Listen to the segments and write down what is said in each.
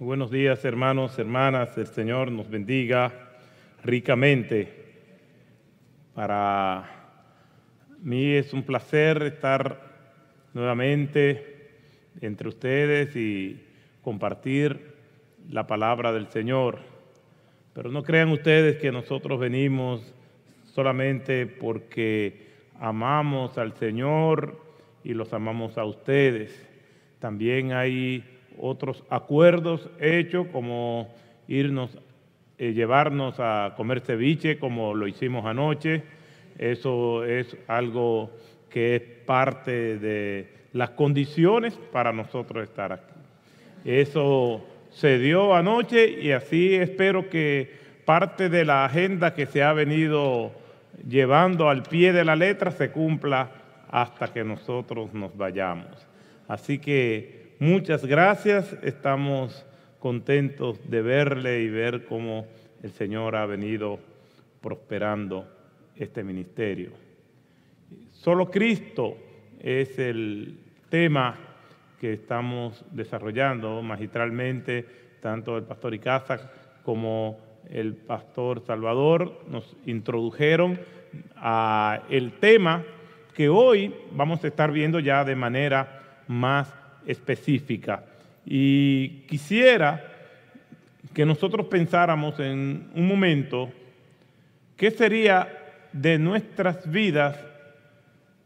buenos días, hermanos, hermanas. El Señor nos bendiga ricamente. Para mí es un placer estar nuevamente entre ustedes y compartir la palabra del Señor. Pero no crean ustedes que nosotros venimos solamente porque amamos al Señor y los amamos a ustedes. También hay otros acuerdos hechos como irnos, eh, llevarnos a comer ceviche como lo hicimos anoche. Eso es algo que es parte de las condiciones para nosotros estar aquí. Eso se dio anoche y así espero que parte de la agenda que se ha venido llevando al pie de la letra se cumpla hasta que nosotros nos vayamos. Así que muchas gracias. Estamos contentos de verle y ver cómo el Señor ha venido prosperando este ministerio. Solo Cristo es el tema que estamos desarrollando magistralmente, tanto el pastor Icaza como el pastor Salvador nos introdujeron a el tema que hoy vamos a estar viendo ya de manera más específica. Y quisiera que nosotros pensáramos en un momento qué sería de nuestras vidas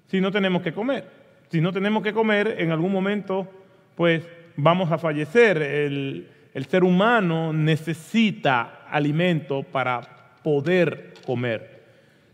si no tenemos que comer. Si no tenemos que comer, en algún momento, pues vamos a fallecer. El, el ser humano necesita alimento para poder comer.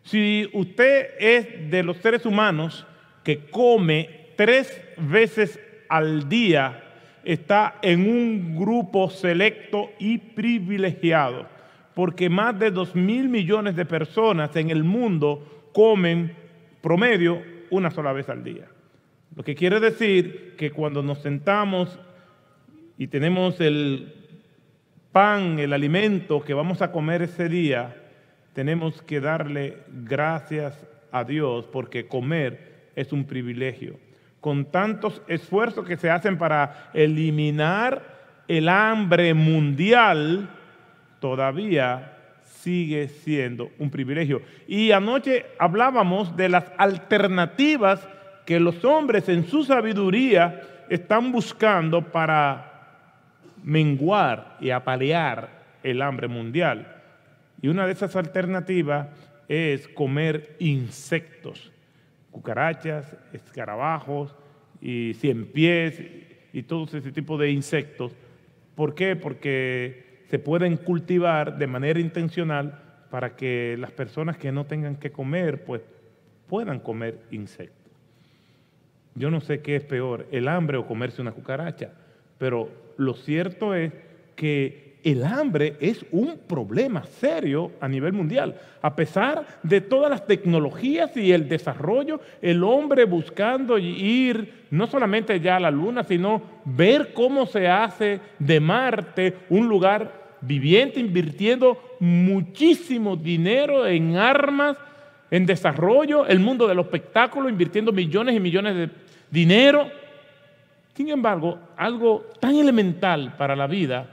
Si usted es de los seres humanos que come tres veces al día está en un grupo selecto y privilegiado, porque más de dos mil millones de personas en el mundo comen promedio una sola vez al día. Lo que quiere decir que cuando nos sentamos y tenemos el pan, el alimento que vamos a comer ese día, tenemos que darle gracias a Dios porque comer es un privilegio con tantos esfuerzos que se hacen para eliminar el hambre mundial, todavía sigue siendo un privilegio. Y anoche hablábamos de las alternativas que los hombres en su sabiduría están buscando para menguar y apalear el hambre mundial. Y una de esas alternativas es comer insectos cucarachas, escarabajos y cien pies y todo ese tipo de insectos. ¿Por qué? Porque se pueden cultivar de manera intencional para que las personas que no tengan que comer, pues puedan comer insectos. Yo no sé qué es peor, el hambre o comerse una cucaracha, pero lo cierto es que el hambre es un problema serio a nivel mundial. A pesar de todas las tecnologías y el desarrollo, el hombre buscando ir no solamente ya a la luna, sino ver cómo se hace de Marte un lugar viviente, invirtiendo muchísimo dinero en armas, en desarrollo, el mundo del espectáculo, invirtiendo millones y millones de dinero. Sin embargo, algo tan elemental para la vida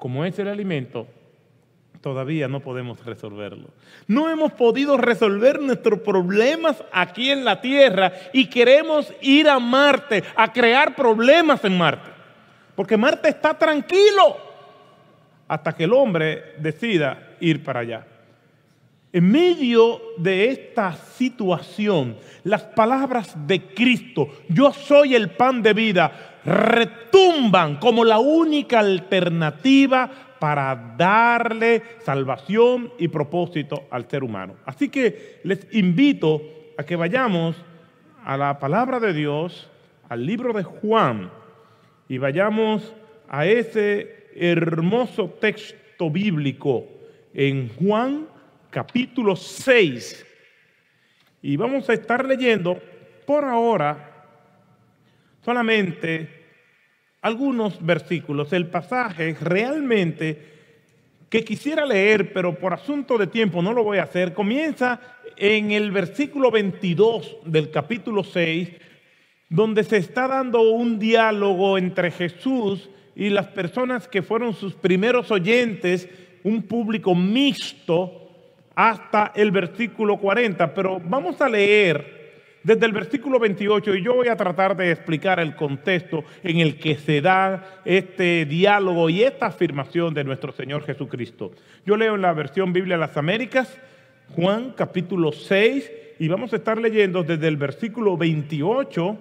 como es el alimento, todavía no podemos resolverlo. No hemos podido resolver nuestros problemas aquí en la Tierra y queremos ir a Marte, a crear problemas en Marte. Porque Marte está tranquilo hasta que el hombre decida ir para allá. En medio de esta situación, las palabras de Cristo, yo soy el pan de vida, retumban como la única alternativa para darle salvación y propósito al ser humano. Así que les invito a que vayamos a la palabra de Dios, al libro de Juan, y vayamos a ese hermoso texto bíblico en Juan capítulo 6. Y vamos a estar leyendo por ahora solamente algunos versículos. El pasaje realmente que quisiera leer, pero por asunto de tiempo no lo voy a hacer, comienza en el versículo 22 del capítulo 6, donde se está dando un diálogo entre Jesús y las personas que fueron sus primeros oyentes, un público mixto, hasta el versículo 40, pero vamos a leer desde el versículo 28 y yo voy a tratar de explicar el contexto en el que se da este diálogo y esta afirmación de nuestro Señor Jesucristo. Yo leo en la versión Biblia de las Américas, Juan capítulo 6, y vamos a estar leyendo desde el versículo 28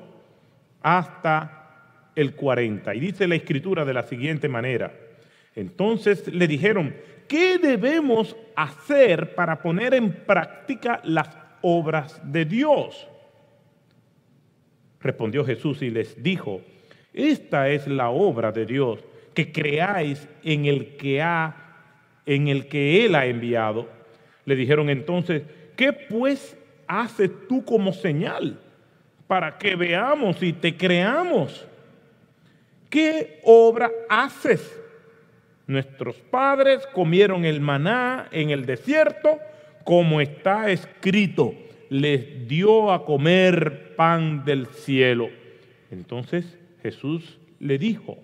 hasta el 40. Y dice la escritura de la siguiente manera. Entonces le dijeron, ¿qué debemos hacer para poner en práctica las obras de Dios? Respondió Jesús y les dijo, esta es la obra de Dios, que creáis en el que ha en el que él ha enviado. Le dijeron entonces, ¿qué pues haces tú como señal para que veamos y te creamos? ¿Qué obra haces? Nuestros padres comieron el maná en el desierto, como está escrito, les dio a comer pan del cielo. Entonces Jesús le dijo,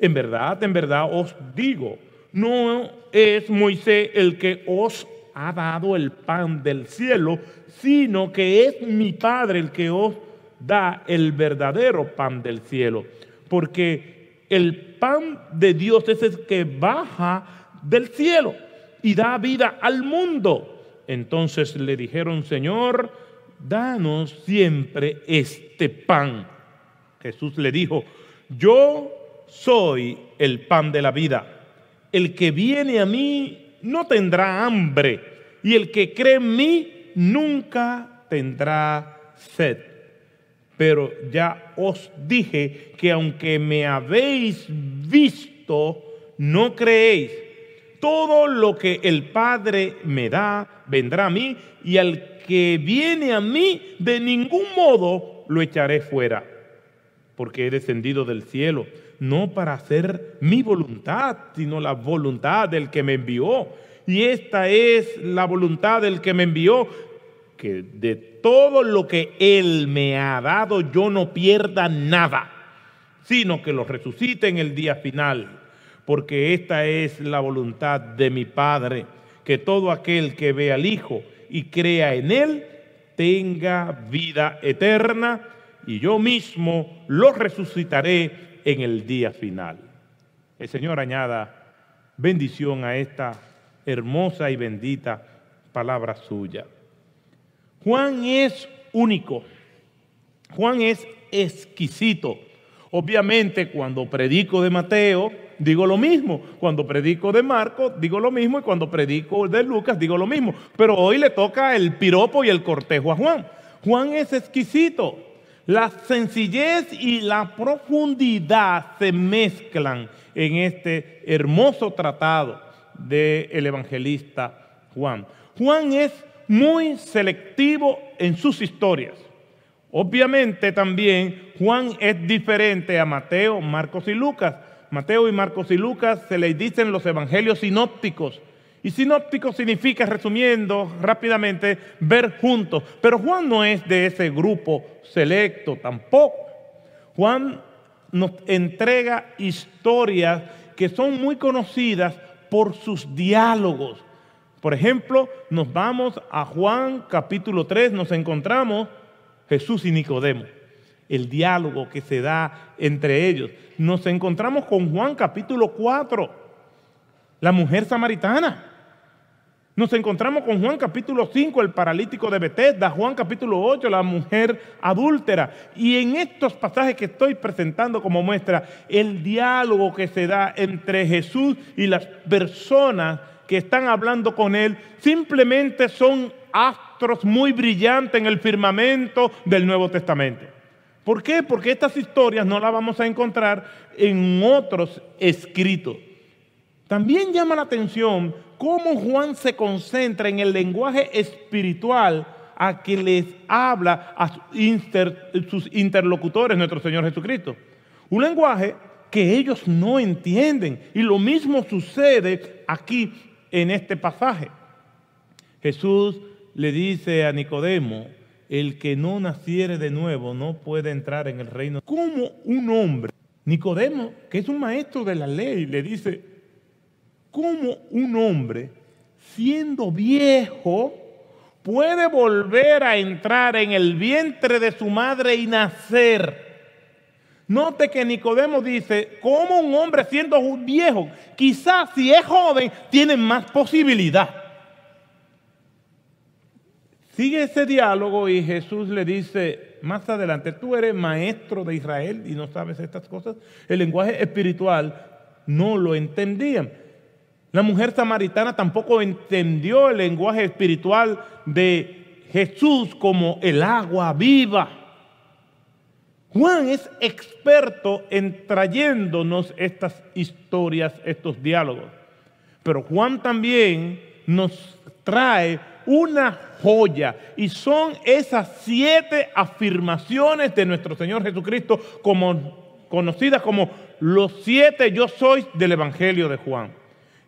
en verdad, en verdad os digo, no es Moisés el que os ha dado el pan del cielo, sino que es mi Padre el que os da el verdadero pan del cielo. Porque el pan de Dios es el que baja del cielo y da vida al mundo. Entonces le dijeron, Señor, danos siempre este pan. Jesús le dijo, yo soy el pan de la vida. El que viene a mí no tendrá hambre y el que cree en mí nunca tendrá sed. Pero ya os dije que aunque me habéis visto, no creéis. Todo lo que el Padre me da, vendrá a mí, y al que viene a mí, de ningún modo lo echaré fuera. Porque he descendido del cielo, no para hacer mi voluntad, sino la voluntad del que me envió. Y esta es la voluntad del que me envió, que de todo lo que Él me ha dado yo no pierda nada, sino que lo resucite en el día final, porque esta es la voluntad de mi Padre, que todo aquel que ve al Hijo y crea en Él tenga vida eterna, y yo mismo lo resucitaré en el día final. El Señor añada bendición a esta hermosa y bendita palabra suya. Juan es único. Juan es exquisito. Obviamente cuando predico de Mateo, digo lo mismo. Cuando predico de Marco, digo lo mismo. Y cuando predico de Lucas, digo lo mismo. Pero hoy le toca el piropo y el cortejo a Juan. Juan es exquisito. La sencillez y la profundidad se mezclan en este hermoso tratado del evangelista Juan. Juan es muy selectivo en sus historias. Obviamente también Juan es diferente a Mateo, Marcos y Lucas. Mateo y Marcos y Lucas se les dicen los evangelios sinópticos. Y sinóptico significa, resumiendo rápidamente, ver juntos. Pero Juan no es de ese grupo selecto tampoco. Juan nos entrega historias que son muy conocidas por sus diálogos, por ejemplo, nos vamos a Juan capítulo 3, nos encontramos Jesús y Nicodemo, el diálogo que se da entre ellos. Nos encontramos con Juan capítulo 4, la mujer samaritana. Nos encontramos con Juan capítulo 5, el paralítico de Betesda, Juan capítulo 8, la mujer adúltera. Y en estos pasajes que estoy presentando como muestra, el diálogo que se da entre Jesús y las personas que están hablando con él simplemente son astros muy brillantes en el firmamento del Nuevo Testamento. ¿Por qué? Porque estas historias no las vamos a encontrar en otros escritos. También llama la atención cómo Juan se concentra en el lenguaje espiritual a que les habla a sus interlocutores, nuestro Señor Jesucristo. Un lenguaje que ellos no entienden. Y lo mismo sucede aquí en este pasaje. Jesús le dice a Nicodemo, el que no naciere de nuevo no puede entrar en el reino. Como un hombre, Nicodemo, que es un maestro de la ley, le dice, ¿cómo un hombre, siendo viejo, puede volver a entrar en el vientre de su madre y nacer? Note que Nicodemo dice, como un hombre siendo viejo, quizás si es joven, tiene más posibilidad. Sigue ese diálogo y Jesús le dice, más adelante, tú eres maestro de Israel y no sabes estas cosas. El lenguaje espiritual no lo entendían. La mujer samaritana tampoco entendió el lenguaje espiritual de Jesús como el agua viva. Juan es experto en trayéndonos estas historias, estos diálogos. Pero Juan también nos trae una joya y son esas siete afirmaciones de nuestro Señor Jesucristo como, conocidas como los siete yo soy del Evangelio de Juan.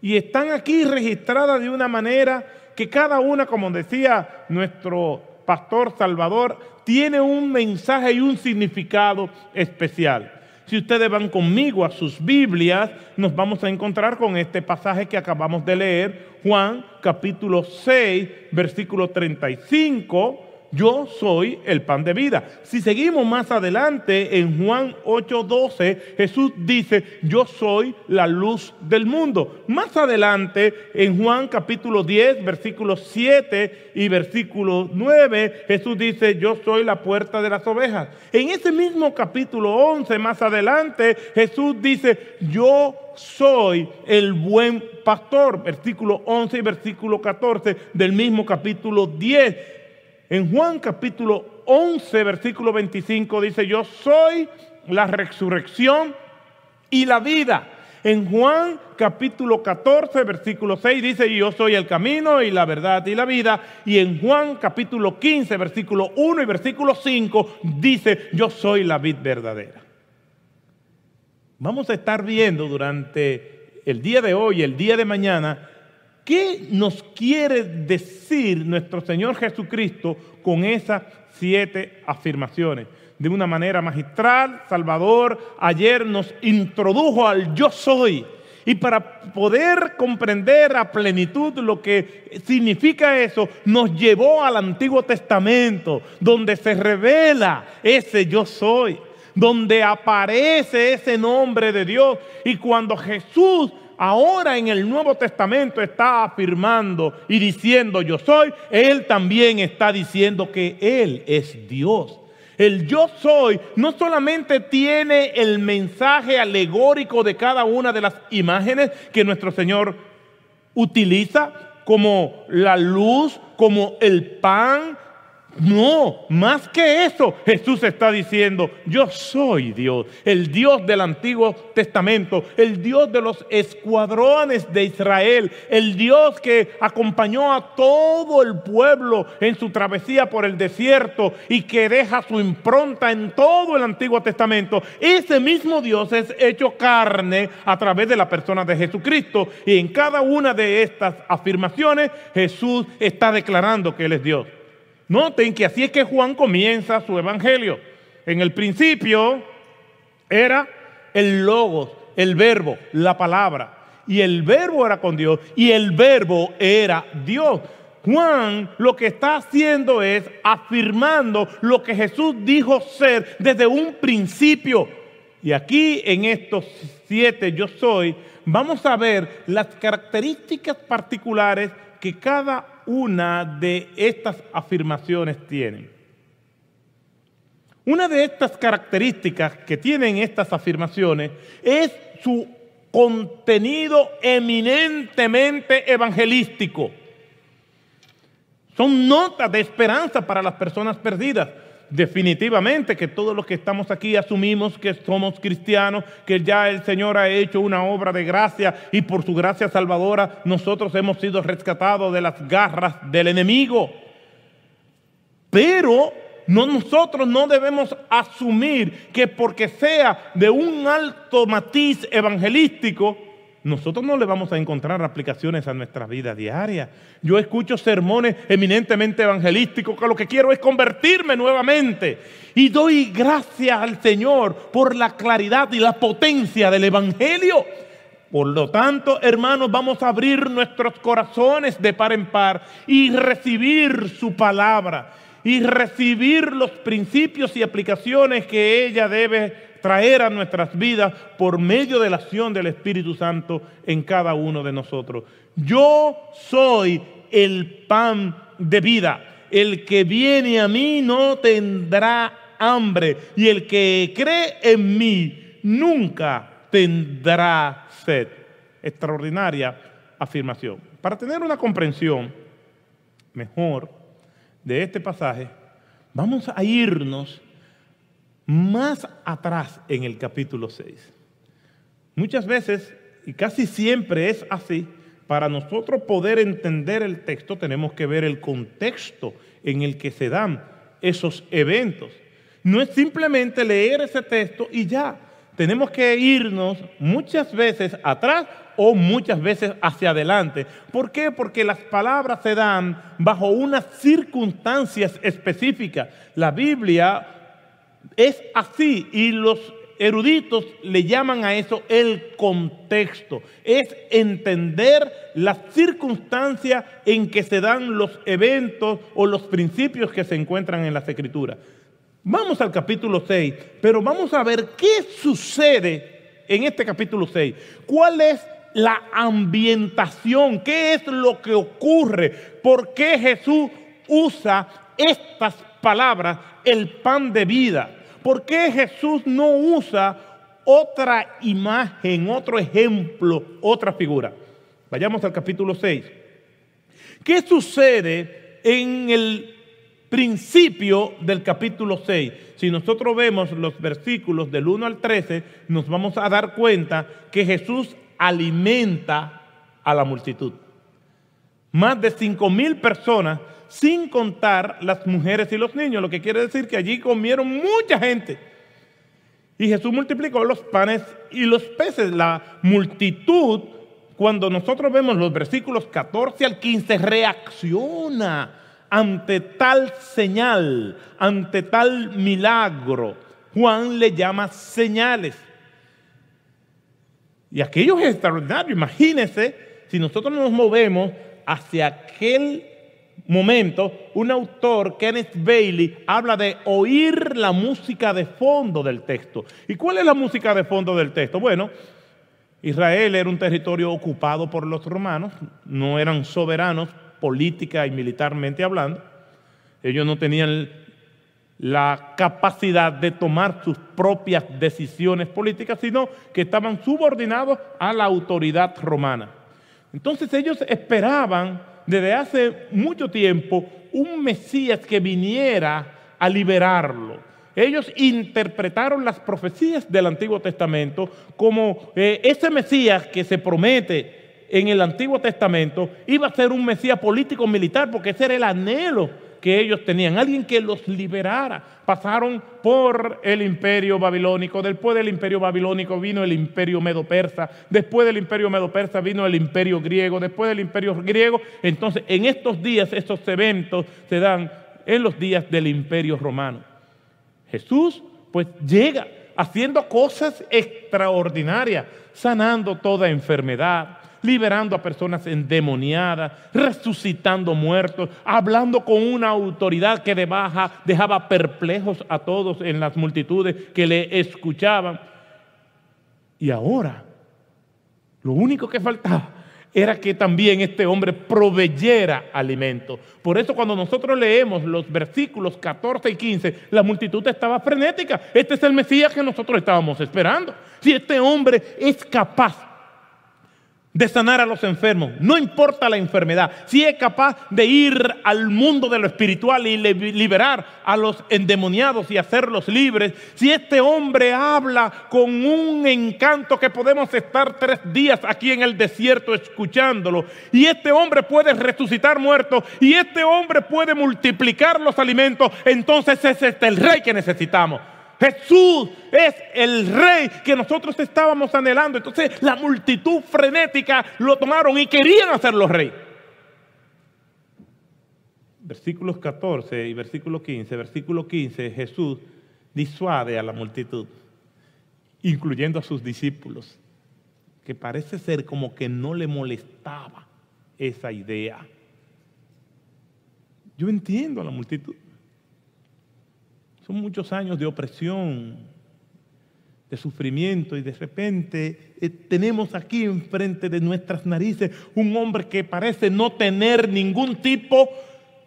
Y están aquí registradas de una manera que cada una, como decía nuestro pastor Salvador, tiene un mensaje y un significado especial. Si ustedes van conmigo a sus Biblias, nos vamos a encontrar con este pasaje que acabamos de leer, Juan capítulo 6, versículo 35 yo soy el pan de vida. Si seguimos más adelante en Juan 8:12, Jesús dice, yo soy la luz del mundo. Más adelante en Juan capítulo 10, versículo 7 y versículo 9, Jesús dice, yo soy la puerta de las ovejas. En ese mismo capítulo 11, más adelante, Jesús dice, yo soy el buen pastor, versículo 11 y versículo 14 del mismo capítulo 10 en Juan capítulo 11, versículo 25, dice, yo soy la resurrección y la vida. En Juan capítulo 14, versículo 6 dice, yo soy el camino y la verdad y la vida. Y en Juan capítulo 15, versículo 1 y versículo 5 dice, yo soy la vid verdadera. Vamos a estar viendo durante el día de hoy, el día de mañana, ¿Qué nos quiere decir nuestro Señor Jesucristo con esas siete afirmaciones? De una manera magistral, Salvador ayer nos introdujo al yo soy. Y para poder comprender a plenitud lo que significa eso, nos llevó al Antiguo Testamento, donde se revela ese yo soy, donde aparece ese nombre de Dios. Y cuando Jesús ahora en el Nuevo Testamento está afirmando y diciendo yo soy, Él también está diciendo que Él es Dios. El yo soy no solamente tiene el mensaje alegórico de cada una de las imágenes que nuestro Señor utiliza, como la luz, como el pan, no, más que eso, Jesús está diciendo, yo soy Dios, el Dios del Antiguo Testamento, el Dios de los escuadrones de Israel, el Dios que acompañó a todo el pueblo en su travesía por el desierto y que deja su impronta en todo el Antiguo Testamento. Ese mismo Dios es hecho carne a través de la persona de Jesucristo y en cada una de estas afirmaciones Jesús está declarando que Él es Dios. Noten que así es que Juan comienza su evangelio. En el principio era el logos, el verbo, la palabra. Y el verbo era con Dios y el verbo era Dios. Juan lo que está haciendo es afirmando lo que Jesús dijo ser desde un principio. Y aquí en estos siete yo soy, vamos a ver las características particulares que cada una de estas afirmaciones tienen. Una de estas características que tienen estas afirmaciones es su contenido eminentemente evangelístico. Son notas de esperanza para las personas perdidas definitivamente que todos los que estamos aquí asumimos que somos cristianos, que ya el Señor ha hecho una obra de gracia y por su gracia salvadora nosotros hemos sido rescatados de las garras del enemigo. Pero nosotros no debemos asumir que porque sea de un alto matiz evangelístico, nosotros no le vamos a encontrar aplicaciones a nuestra vida diaria. Yo escucho sermones eminentemente evangelísticos que lo que quiero es convertirme nuevamente. Y doy gracias al Señor por la claridad y la potencia del Evangelio. Por lo tanto, hermanos, vamos a abrir nuestros corazones de par en par y recibir su palabra y recibir los principios y aplicaciones que ella debe traer a nuestras vidas por medio de la acción del Espíritu Santo en cada uno de nosotros. Yo soy el pan de vida. El que viene a mí no tendrá hambre y el que cree en mí nunca tendrá sed. Extraordinaria afirmación. Para tener una comprensión mejor de este pasaje, vamos a irnos más atrás en el capítulo 6. Muchas veces, y casi siempre es así, para nosotros poder entender el texto tenemos que ver el contexto en el que se dan esos eventos. No es simplemente leer ese texto y ya. Tenemos que irnos muchas veces atrás o muchas veces hacia adelante. ¿Por qué? Porque las palabras se dan bajo unas circunstancias específicas. La Biblia es así y los eruditos le llaman a eso el contexto. Es entender las circunstancias en que se dan los eventos o los principios que se encuentran en las escrituras. Vamos al capítulo 6, pero vamos a ver qué sucede en este capítulo 6. ¿Cuál es la ambientación? ¿Qué es lo que ocurre? ¿Por qué Jesús usa estas palabras el pan de vida. ¿Por qué Jesús no usa otra imagen, otro ejemplo, otra figura? Vayamos al capítulo 6. ¿Qué sucede en el principio del capítulo 6? Si nosotros vemos los versículos del 1 al 13, nos vamos a dar cuenta que Jesús alimenta a la multitud. Más de 5 mil personas sin contar las mujeres y los niños, lo que quiere decir que allí comieron mucha gente. Y Jesús multiplicó los panes y los peces. La multitud, cuando nosotros vemos los versículos 14 al 15, reacciona ante tal señal, ante tal milagro. Juan le llama señales. Y aquello es extraordinario. Imagínense si nosotros nos movemos hacia aquel momento, un autor, Kenneth Bailey, habla de oír la música de fondo del texto. ¿Y cuál es la música de fondo del texto? Bueno, Israel era un territorio ocupado por los romanos, no eran soberanos política y militarmente hablando. Ellos no tenían la capacidad de tomar sus propias decisiones políticas, sino que estaban subordinados a la autoridad romana. Entonces ellos esperaban desde hace mucho tiempo un Mesías que viniera a liberarlo. Ellos interpretaron las profecías del Antiguo Testamento como eh, ese Mesías que se promete en el Antiguo Testamento iba a ser un Mesías político-militar, porque ese era el anhelo que ellos tenían, alguien que los liberara. Pasaron por el imperio babilónico, después del imperio babilónico vino el imperio medo-persa, después del imperio medo-persa vino el imperio griego, después del imperio griego, entonces en estos días, estos eventos se dan en los días del imperio romano. Jesús pues llega haciendo cosas extraordinarias, sanando toda enfermedad, liberando a personas endemoniadas, resucitando muertos, hablando con una autoridad que de baja dejaba perplejos a todos en las multitudes que le escuchaban. Y ahora, lo único que faltaba era que también este hombre proveyera alimento. Por eso cuando nosotros leemos los versículos 14 y 15, la multitud estaba frenética. Este es el Mesías que nosotros estábamos esperando. Si este hombre es capaz de sanar a los enfermos, no importa la enfermedad, si es capaz de ir al mundo de lo espiritual y liberar a los endemoniados y hacerlos libres, si este hombre habla con un encanto que podemos estar tres días aquí en el desierto escuchándolo, y este hombre puede resucitar muertos, y este hombre puede multiplicar los alimentos, entonces ese es el rey que necesitamos. Jesús es el rey que nosotros estábamos anhelando. Entonces la multitud frenética lo tomaron y querían hacerlo rey. Versículos 14 y versículo 15. Versículo 15, Jesús disuade a la multitud, incluyendo a sus discípulos, que parece ser como que no le molestaba esa idea. Yo entiendo a la multitud. Son muchos años de opresión, de sufrimiento y de repente eh, tenemos aquí enfrente de nuestras narices un hombre que parece no tener ningún tipo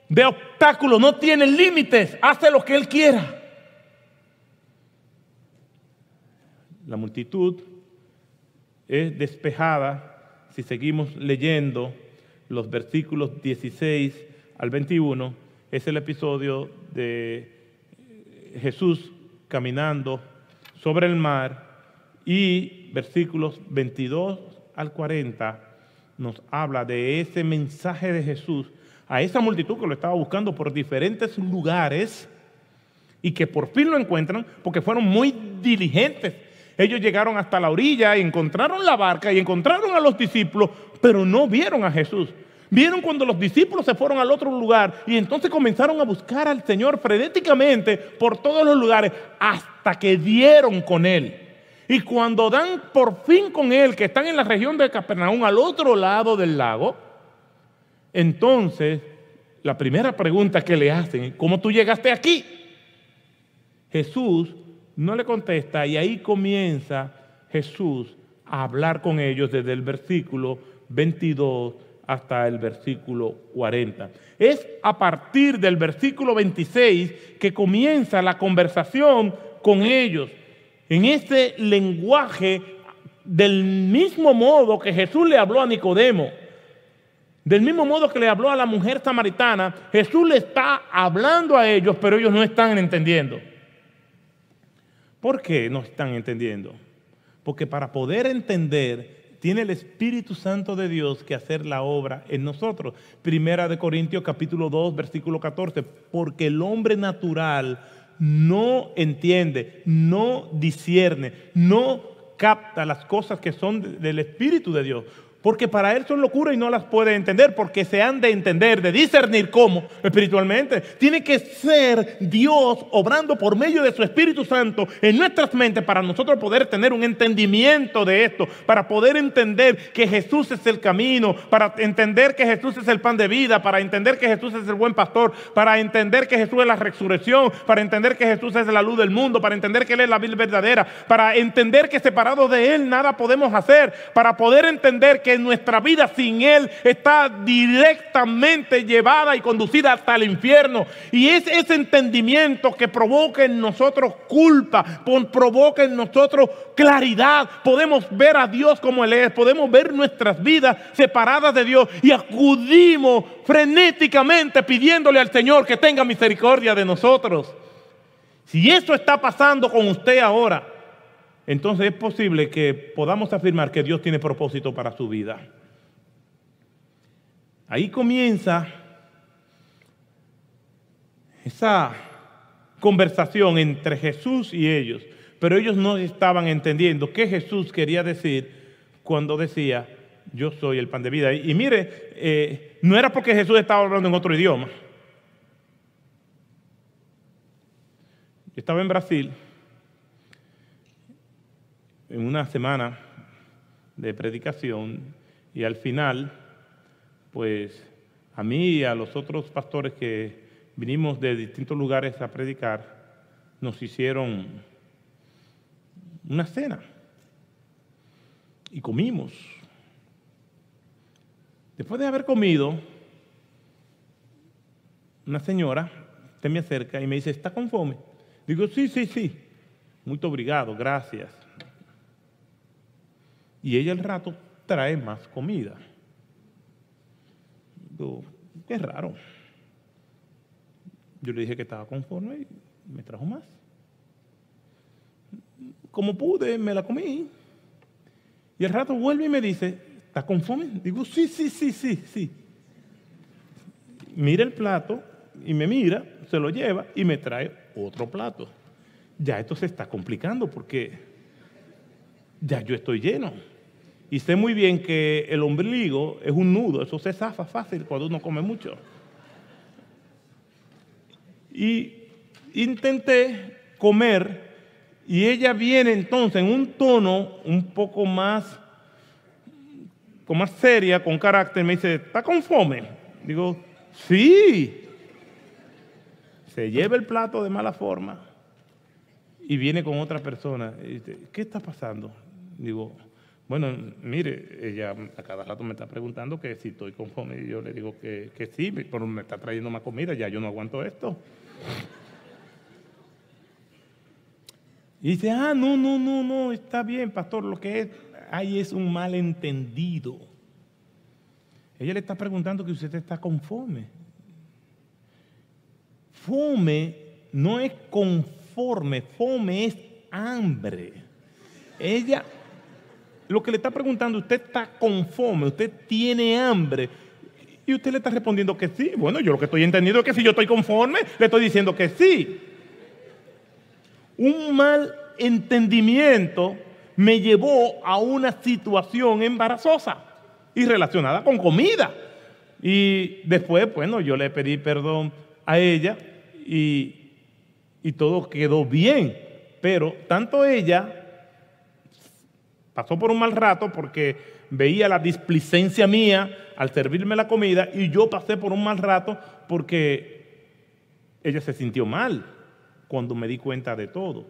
de obstáculo, no tiene límites, hace lo que él quiera. La multitud es despejada si seguimos leyendo los versículos 16 al 21, es el episodio de Jesús caminando sobre el mar y versículos 22 al 40 nos habla de ese mensaje de Jesús a esa multitud que lo estaba buscando por diferentes lugares y que por fin lo encuentran porque fueron muy diligentes. Ellos llegaron hasta la orilla y encontraron la barca y encontraron a los discípulos, pero no vieron a Jesús. Vieron cuando los discípulos se fueron al otro lugar y entonces comenzaron a buscar al Señor frenéticamente por todos los lugares hasta que dieron con Él. Y cuando dan por fin con Él, que están en la región de Capernaum, al otro lado del lago, entonces la primera pregunta que le hacen, ¿cómo tú llegaste aquí? Jesús no le contesta y ahí comienza Jesús a hablar con ellos desde el versículo 22 hasta el versículo 40. Es a partir del versículo 26 que comienza la conversación con ellos, en este lenguaje del mismo modo que Jesús le habló a Nicodemo. Del mismo modo que le habló a la mujer samaritana, Jesús le está hablando a ellos, pero ellos no están entendiendo. ¿Por qué no están entendiendo? Porque para poder entender tiene el Espíritu Santo de Dios que hacer la obra en nosotros. Primera de Corintios capítulo 2, versículo 14, porque el hombre natural no entiende, no discierne, no capta las cosas que son del Espíritu de Dios porque para él son locuras y no las puede entender, porque se han de entender, de discernir cómo espiritualmente. Tiene que ser Dios obrando por medio de su Espíritu Santo en nuestras mentes para nosotros poder tener un entendimiento de esto, para poder entender que Jesús es el camino, para entender que Jesús es el pan de vida, para entender que Jesús es el buen pastor, para entender que Jesús es la resurrección, para entender que Jesús es la luz del mundo, para entender que Él es la vida verdadera, para entender que separados de Él nada podemos hacer, para poder entender que nuestra vida sin Él está directamente llevada y conducida hasta el infierno. Y es ese entendimiento que provoca en nosotros culpa, provoca en nosotros claridad. Podemos ver a Dios como Él es, podemos ver nuestras vidas separadas de Dios y acudimos frenéticamente pidiéndole al Señor que tenga misericordia de nosotros. Si eso está pasando con usted ahora, entonces es posible que podamos afirmar que Dios tiene propósito para su vida. Ahí comienza esa conversación entre Jesús y ellos, pero ellos no estaban entendiendo qué Jesús quería decir cuando decía, yo soy el pan de vida. Y, mire, eh, no era porque Jesús estaba hablando en otro idioma. Yo estaba en Brasil una semana de predicación y al final, pues a mí y a los otros pastores que vinimos de distintos lugares a predicar, nos hicieron una cena y comimos. Después de haber comido, una señora se me acerca y me dice, ¿está con fome. Digo, sí, sí, sí. Muy obrigado, gracias. Y ella al rato trae más comida. Digo, qué raro. Yo le dije que estaba conforme y me trajo más. Como pude, me la comí. Y al rato vuelve y me dice, ¿estás conforme? Digo, sí, sí, sí, sí, sí. Mira el plato y me mira, se lo lleva y me trae otro plato. Ya esto se está complicando porque ya yo estoy lleno. Y sé muy bien que el ombligo es un nudo, eso se zafa fácil cuando uno come mucho. Y intenté comer y ella viene entonces en un tono un poco más, con más seria, con carácter, me dice, ¿está con fome? Digo, sí. Se lleva el plato de mala forma y viene con otra persona. ¿Qué está pasando? Digo, bueno, mire, ella a cada rato me está preguntando que si estoy conforme y yo le digo que, que sí, pero me está trayendo más comida, ya yo no aguanto esto. Y dice, ah, no, no, no, no, está bien, pastor, lo que es, ahí es un malentendido. Ella le está preguntando que usted está conforme. Fome no es conforme, fome es hambre. Ella lo que le está preguntando, usted está conforme, usted tiene hambre. Y usted le está respondiendo que sí. Bueno, yo lo que estoy entendiendo es que si yo estoy conforme, le estoy diciendo que sí. Un mal entendimiento me llevó a una situación embarazosa y relacionada con comida. Y después, bueno, yo le pedí perdón a ella y, y todo quedó bien. Pero tanto ella Pasó por un mal rato porque veía la displicencia mía al servirme la comida y yo pasé por un mal rato porque ella se sintió mal cuando me di cuenta de todo.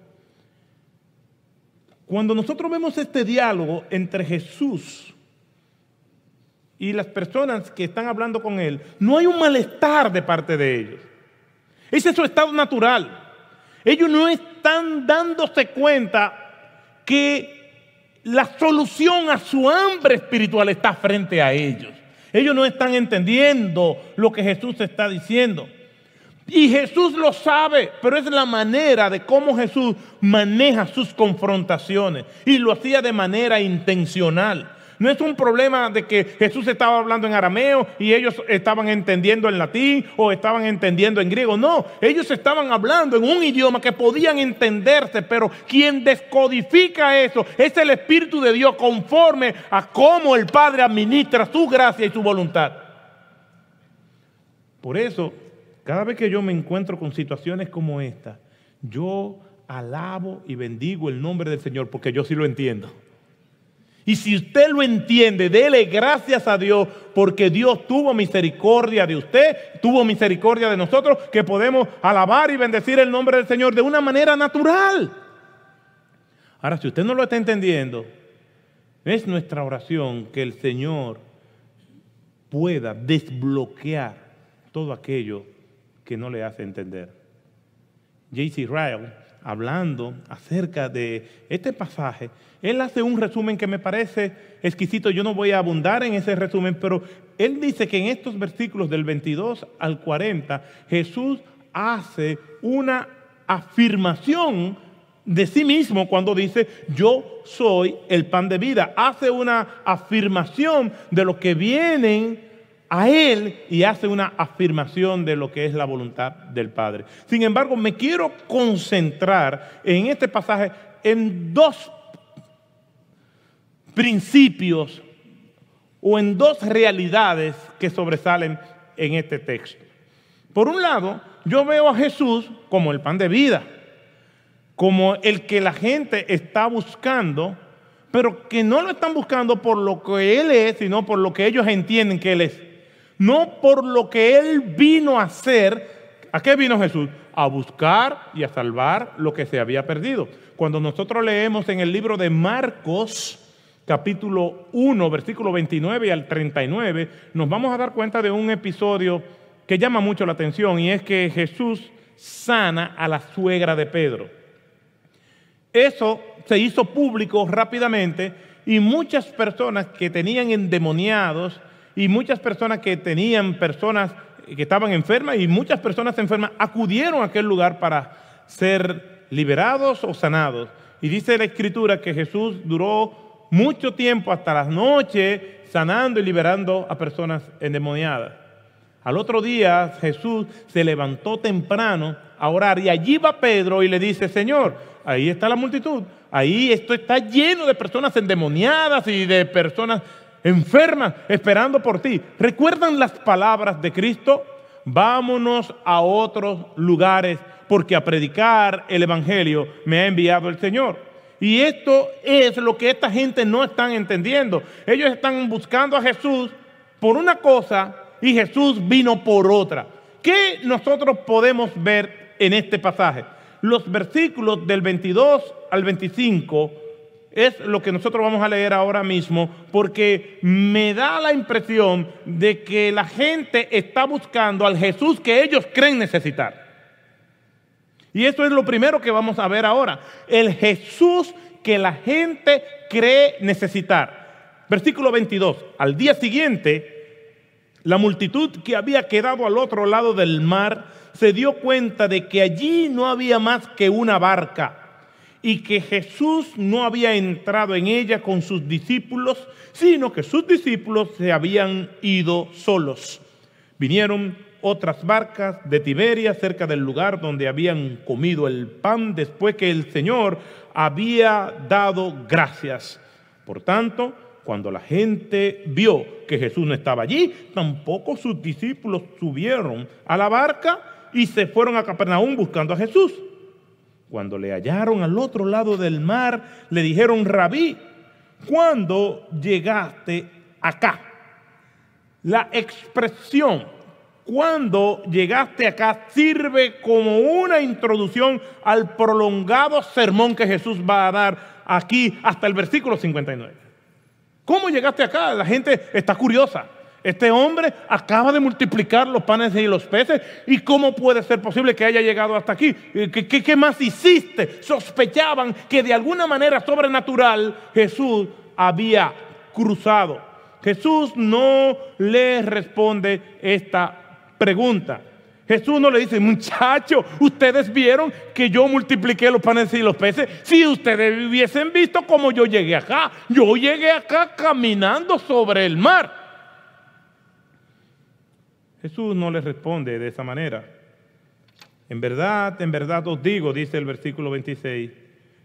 Cuando nosotros vemos este diálogo entre Jesús y las personas que están hablando con Él, no hay un malestar de parte de ellos. Ese es su estado natural. Ellos no están dándose cuenta que la solución a su hambre espiritual está frente a ellos. Ellos no están entendiendo lo que Jesús está diciendo. Y Jesús lo sabe, pero es la manera de cómo Jesús maneja sus confrontaciones. Y lo hacía de manera intencional. No es un problema de que Jesús estaba hablando en arameo y ellos estaban entendiendo en latín o estaban entendiendo en griego. No, ellos estaban hablando en un idioma que podían entenderse, pero quien descodifica eso es el Espíritu de Dios conforme a cómo el Padre administra su gracia y su voluntad. Por eso, cada vez que yo me encuentro con situaciones como esta, yo alabo y bendigo el nombre del Señor porque yo sí lo entiendo. Y si usted lo entiende, dele gracias a Dios porque Dios tuvo misericordia de usted, tuvo misericordia de nosotros, que podemos alabar y bendecir el nombre del Señor de una manera natural. Ahora, si usted no lo está entendiendo, es nuestra oración que el Señor pueda desbloquear todo aquello que no le hace entender. J.C. Ryle hablando acerca de este pasaje, él hace un resumen que me parece exquisito. Yo no voy a abundar en ese resumen, pero él dice que en estos versículos del 22 al 40, Jesús hace una afirmación de sí mismo cuando dice, yo soy el pan de vida. Hace una afirmación de lo que vienen a Él y hace una afirmación de lo que es la voluntad del Padre. Sin embargo, me quiero concentrar en este pasaje en dos principios o en dos realidades que sobresalen en este texto. Por un lado, yo veo a Jesús como el pan de vida, como el que la gente está buscando, pero que no lo están buscando por lo que Él es, sino por lo que ellos entienden que Él es no por lo que Él vino a hacer. ¿A qué vino Jesús? A buscar y a salvar lo que se había perdido. Cuando nosotros leemos en el libro de Marcos, capítulo 1, versículo 29 al 39, nos vamos a dar cuenta de un episodio que llama mucho la atención y es que Jesús sana a la suegra de Pedro. Eso se hizo público rápidamente y muchas personas que tenían endemoniados y muchas personas que tenían personas que estaban enfermas y muchas personas enfermas acudieron a aquel lugar para ser liberados o sanados. Y dice la escritura que Jesús duró mucho tiempo hasta las noches sanando y liberando a personas endemoniadas. Al otro día Jesús se levantó temprano a orar y allí va Pedro y le dice, Señor, ahí está la multitud, ahí esto está lleno de personas endemoniadas y de personas enfermas, esperando por ti. ¿Recuerdan las palabras de Cristo? Vámonos a otros lugares porque a predicar el Evangelio me ha enviado el Señor. Y esto es lo que esta gente no están entendiendo. Ellos están buscando a Jesús por una cosa y Jesús vino por otra. ¿Qué nosotros podemos ver en este pasaje? Los versículos del 22 al 25 es lo que nosotros vamos a leer ahora mismo, porque me da la impresión de que la gente está buscando al Jesús que ellos creen necesitar. Y eso es lo primero que vamos a ver ahora, el Jesús que la gente cree necesitar. Versículo 22, al día siguiente, la multitud que había quedado al otro lado del mar se dio cuenta de que allí no había más que una barca y que Jesús no había entrado en ella con sus discípulos, sino que sus discípulos se habían ido solos. Vinieron otras barcas de Tiberia cerca del lugar donde habían comido el pan después que el Señor había dado gracias. Por tanto, cuando la gente vio que Jesús no estaba allí, tampoco sus discípulos subieron a la barca y se fueron a Capernaum buscando a Jesús. Cuando le hallaron al otro lado del mar, le dijeron, rabí, ¿cuándo llegaste acá? La expresión, ¿cuándo llegaste acá, sirve como una introducción al prolongado sermón que Jesús va a dar aquí hasta el versículo 59. ¿Cómo llegaste acá? La gente está curiosa. Este hombre acaba de multiplicar los panes y los peces. ¿Y cómo puede ser posible que haya llegado hasta aquí? Eh, ¿Qué, qué, más hiciste? Sospechaban que de alguna manera sobrenatural Jesús había cruzado. Jesús no le responde esta pregunta. Jesús no le dice, muchachos, ustedes vieron que yo multipliqué los panes y los peces. Si ustedes hubiesen visto cómo yo llegué acá, yo llegué acá caminando sobre el mar. Jesús no les responde de esa manera. En verdad, en verdad os digo, dice el versículo 26,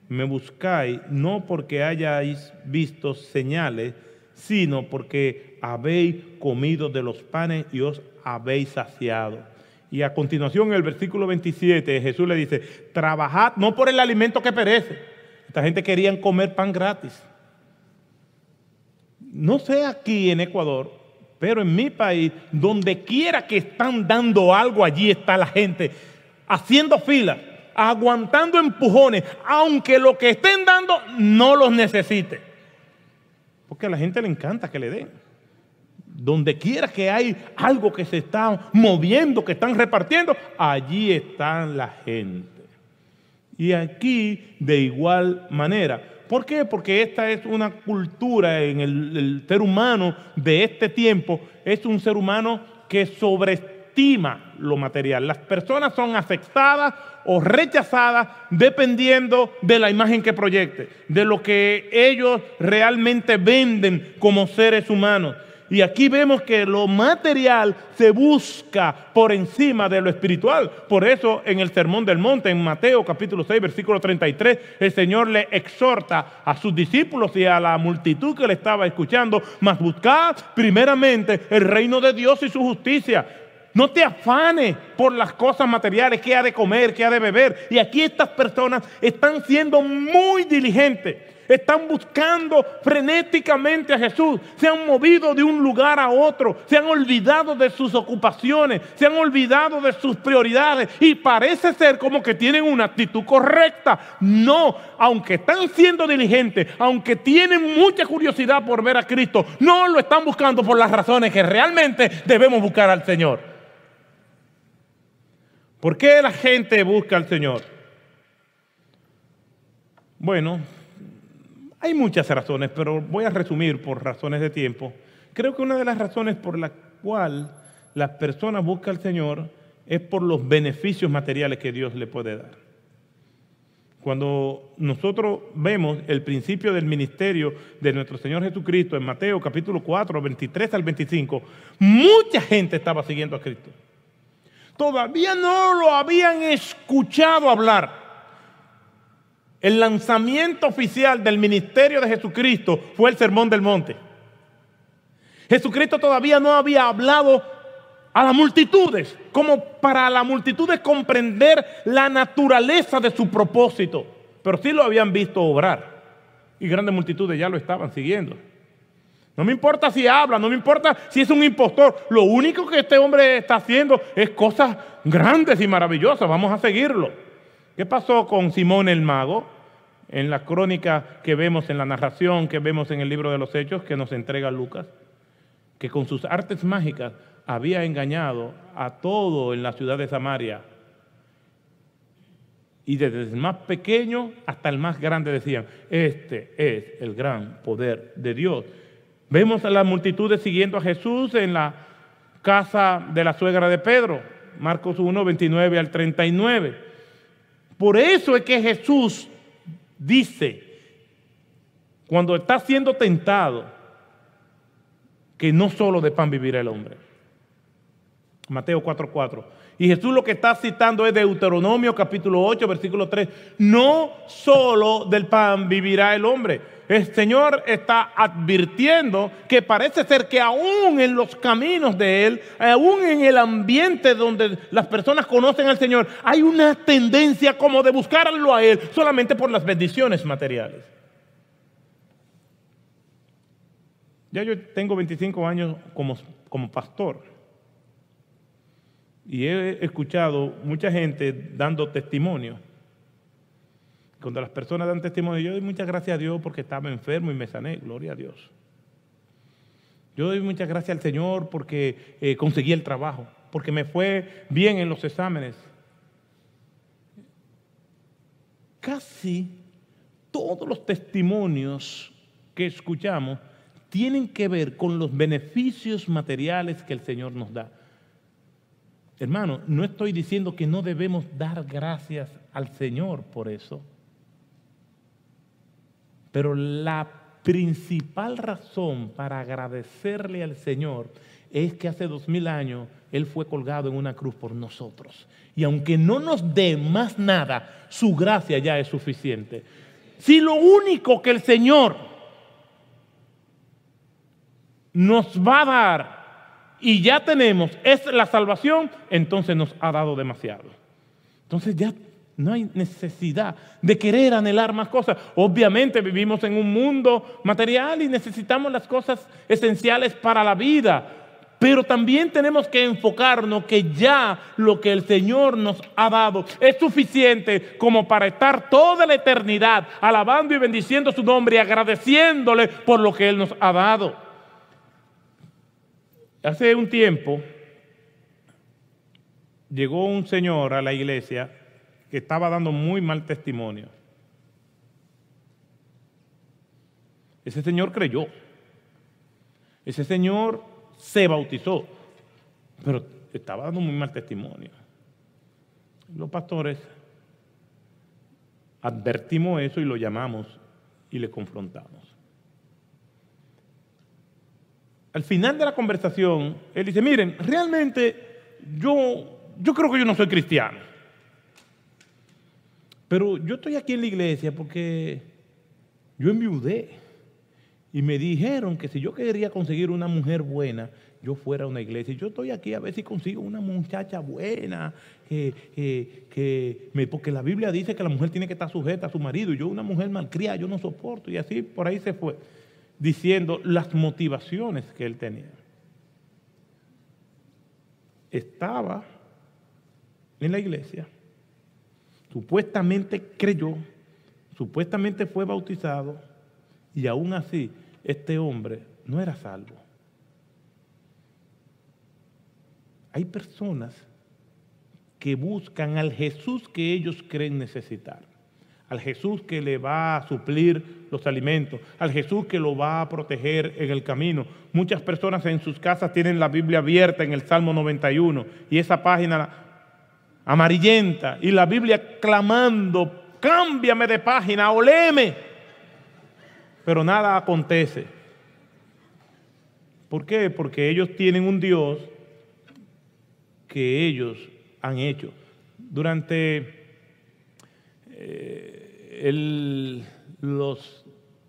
me buscáis no porque hayáis visto señales, sino porque habéis comido de los panes y os habéis saciado. Y a continuación, en el versículo 27, Jesús le dice, trabajad no por el alimento que perece. Esta gente quería comer pan gratis. No sé aquí en Ecuador pero en mi país, donde quiera que están dando algo, allí está la gente haciendo filas, aguantando empujones, aunque lo que estén dando no los necesite. Porque a la gente le encanta que le den. Donde quiera que hay algo que se está moviendo, que están repartiendo, allí está la gente. Y aquí de igual manera, ¿Por qué? Porque esta es una cultura en el, ser humano de este tiempo, es un ser humano que sobreestima lo material. Las personas son afectadas o rechazadas dependiendo de la imagen que proyecte, de lo que ellos realmente venden como seres humanos. Y aquí vemos que lo material se busca por encima de lo espiritual. Por eso en el Sermón del Monte, en Mateo capítulo 6, versículo 33, el Señor le exhorta a sus discípulos y a la multitud que le estaba escuchando, más buscad primeramente el reino de Dios y su justicia. No te afanes por las cosas materiales, qué ha de comer, qué ha de beber. Y aquí estas personas están siendo muy diligentes están buscando frenéticamente a Jesús. Se han movido de un lugar a otro. Se han olvidado de sus ocupaciones. Se han olvidado de sus prioridades. Y parece ser como que tienen una actitud correcta. No, aunque están siendo diligentes, aunque tienen mucha curiosidad por ver a Cristo, no lo están buscando por las razones que realmente debemos buscar al Señor. ¿Por qué la gente busca al Señor? Bueno, hay muchas razones, pero voy a resumir por razones de tiempo. Creo que una de las razones por la cual las personas busca al Señor es por los beneficios materiales que Dios le puede dar. Cuando nosotros vemos el principio del ministerio de nuestro Señor Jesucristo en Mateo capítulo 4, 23 al 25, mucha gente estaba siguiendo a Cristo. Todavía no lo habían escuchado hablar. El lanzamiento oficial del ministerio de Jesucristo fue el Sermón del Monte. Jesucristo todavía no había hablado a las multitudes, como para las multitudes comprender la naturaleza de su propósito. Pero sí lo habían visto obrar. Y grandes multitudes ya lo estaban siguiendo. No me importa si habla, no me importa si es un impostor. Lo único que este hombre está haciendo es cosas grandes y maravillosas. Vamos a seguirlo. ¿Qué pasó con Simón el mago? En la crónica que vemos, en la narración que vemos en el libro de los Hechos que nos entrega Lucas, que con sus artes mágicas había engañado a todo en la ciudad de Samaria. Y desde el más pequeño hasta el más grande decían, este es el gran poder de Dios. Vemos a las multitudes siguiendo a Jesús en la casa de la suegra de Pedro, Marcos 1, 29 al 39. Por eso es que Jesús dice, cuando está siendo tentado, que no solo de pan vivirá el hombre. Mateo 4:4. Y Jesús lo que está citando es Deuteronomio capítulo 8, versículo 3. No solo del pan vivirá el hombre. El Señor está advirtiendo que parece ser que aún en los caminos de Él, aún en el ambiente donde las personas conocen al Señor, hay una tendencia como de buscarlo a Él solamente por las bendiciones materiales. Ya yo tengo 25 años como, como pastor. Y he escuchado mucha gente dando testimonio. Cuando las personas dan testimonio, yo doy muchas gracias a Dios porque estaba enfermo y me sané, gloria a Dios. Yo doy muchas gracias al Señor porque eh, conseguí el trabajo, porque me fue bien en los exámenes. Casi todos los testimonios que escuchamos tienen que ver con los beneficios materiales que el Señor nos da. Hermano, no estoy diciendo que no debemos dar gracias al Señor por eso. Pero la principal razón para agradecerle al Señor es que hace dos mil años Él fue colgado en una cruz por nosotros. Y aunque no nos dé más nada, su gracia ya es suficiente. Si lo único que el Señor nos va a dar y ya tenemos, es la salvación, entonces nos ha dado demasiado. Entonces ya no hay necesidad de querer anhelar más cosas. Obviamente vivimos en un mundo material y necesitamos las cosas esenciales para la vida. Pero también tenemos que enfocarnos que ya lo que el Señor nos ha dado es suficiente como para estar toda la eternidad alabando y bendiciendo su nombre y agradeciéndole por lo que Él nos ha dado. Hace un tiempo llegó un señor a la iglesia que estaba dando muy mal testimonio. Ese señor creyó. Ese señor se bautizó, pero estaba dando muy mal testimonio. Los pastores advertimos eso y lo llamamos y le confrontamos al final de la conversación, él dice, miren, realmente yo, yo creo que yo no soy cristiano. Pero yo estoy aquí en la iglesia porque yo enviudé. Y me dijeron que si yo quería conseguir una mujer buena, yo fuera a una iglesia. Yo estoy aquí a ver si consigo una muchacha buena, que, que me, porque la Biblia dice que la mujer tiene que estar sujeta a su marido. Y yo, una mujer malcriada, yo no soporto. Y así por ahí se fue diciendo las motivaciones que él tenía. Estaba en la iglesia, supuestamente creyó, supuestamente fue bautizado, y aún así este hombre no era salvo. Hay personas que buscan al Jesús que ellos creen necesitar al Jesús que le va a suplir los alimentos, al Jesús que lo va a proteger en el camino. Muchas personas en sus casas tienen la Biblia abierta en el Salmo 91 y esa página amarillenta y la Biblia clamando, cámbiame de página, oleme. Pero nada acontece. ¿Por qué? Porque ellos tienen un Dios que ellos han hecho. Durante eh, los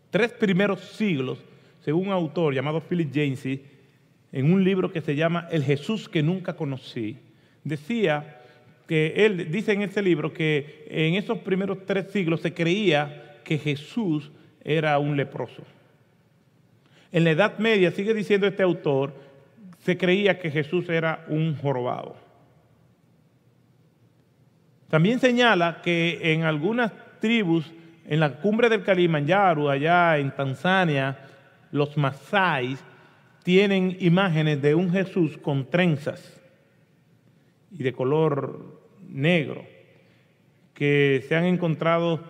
tres primeros siglos, según un autor llamado Philip Yancey, en un libro que se llama El Jesús que nunca conocí, decía que él dice en ese libro que en esos primeros tres siglos se creía que Jesús era un leproso. En la Edad Media, sigue diciendo este autor, se creía que Jesús era un jorobado. También señala que en algunas tribus, en la cumbre del Kilimanjaro, allá en Tanzania, los masáis tienen imágenes de un Jesús con trenzas y de color negro, que se han encontrado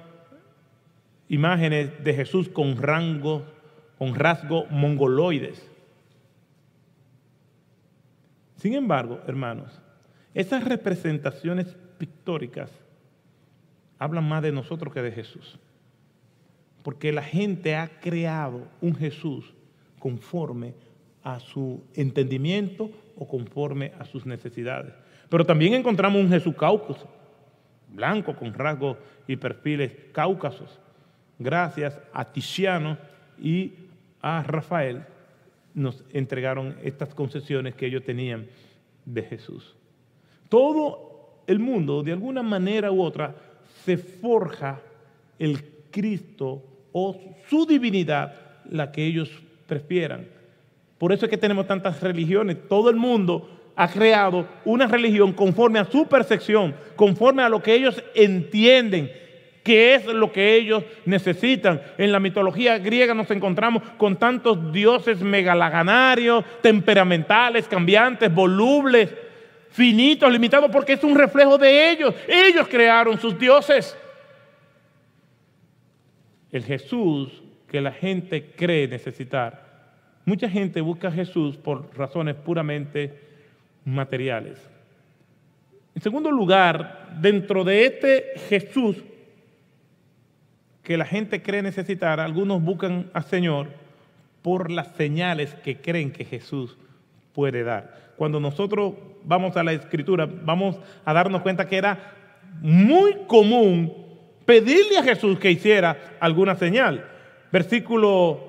imágenes de Jesús con rango, con rasgo mongoloides. Sin embargo, hermanos, esas representaciones pictóricas hablan más de nosotros que de Jesús. Porque la gente ha creado un Jesús conforme a su entendimiento o conforme a sus necesidades. Pero también encontramos un Jesús cáucaso, blanco con rasgos y perfiles cáucasos. Gracias a Tiziano y a Rafael nos entregaron estas concesiones que ellos tenían de Jesús. Todo el mundo, de alguna manera u otra, se forja el Cristo o su divinidad, la que ellos prefieran. Por eso es que tenemos tantas religiones. Todo el mundo ha creado una religión conforme a su percepción, conforme a lo que ellos entienden, que es lo que ellos necesitan. En la mitología griega nos encontramos con tantos dioses megalaganarios, temperamentales, cambiantes, volubles finitos, limitados, porque es un reflejo de ellos. Ellos crearon sus dioses. El Jesús que la gente cree necesitar. Mucha gente busca a Jesús por razones puramente materiales. En segundo lugar, dentro de este Jesús que la gente cree necesitar, algunos buscan al Señor por las señales que creen que Jesús puede dar cuando nosotros vamos a la escritura, vamos a darnos cuenta que era muy común pedirle a Jesús que hiciera alguna señal. Versículo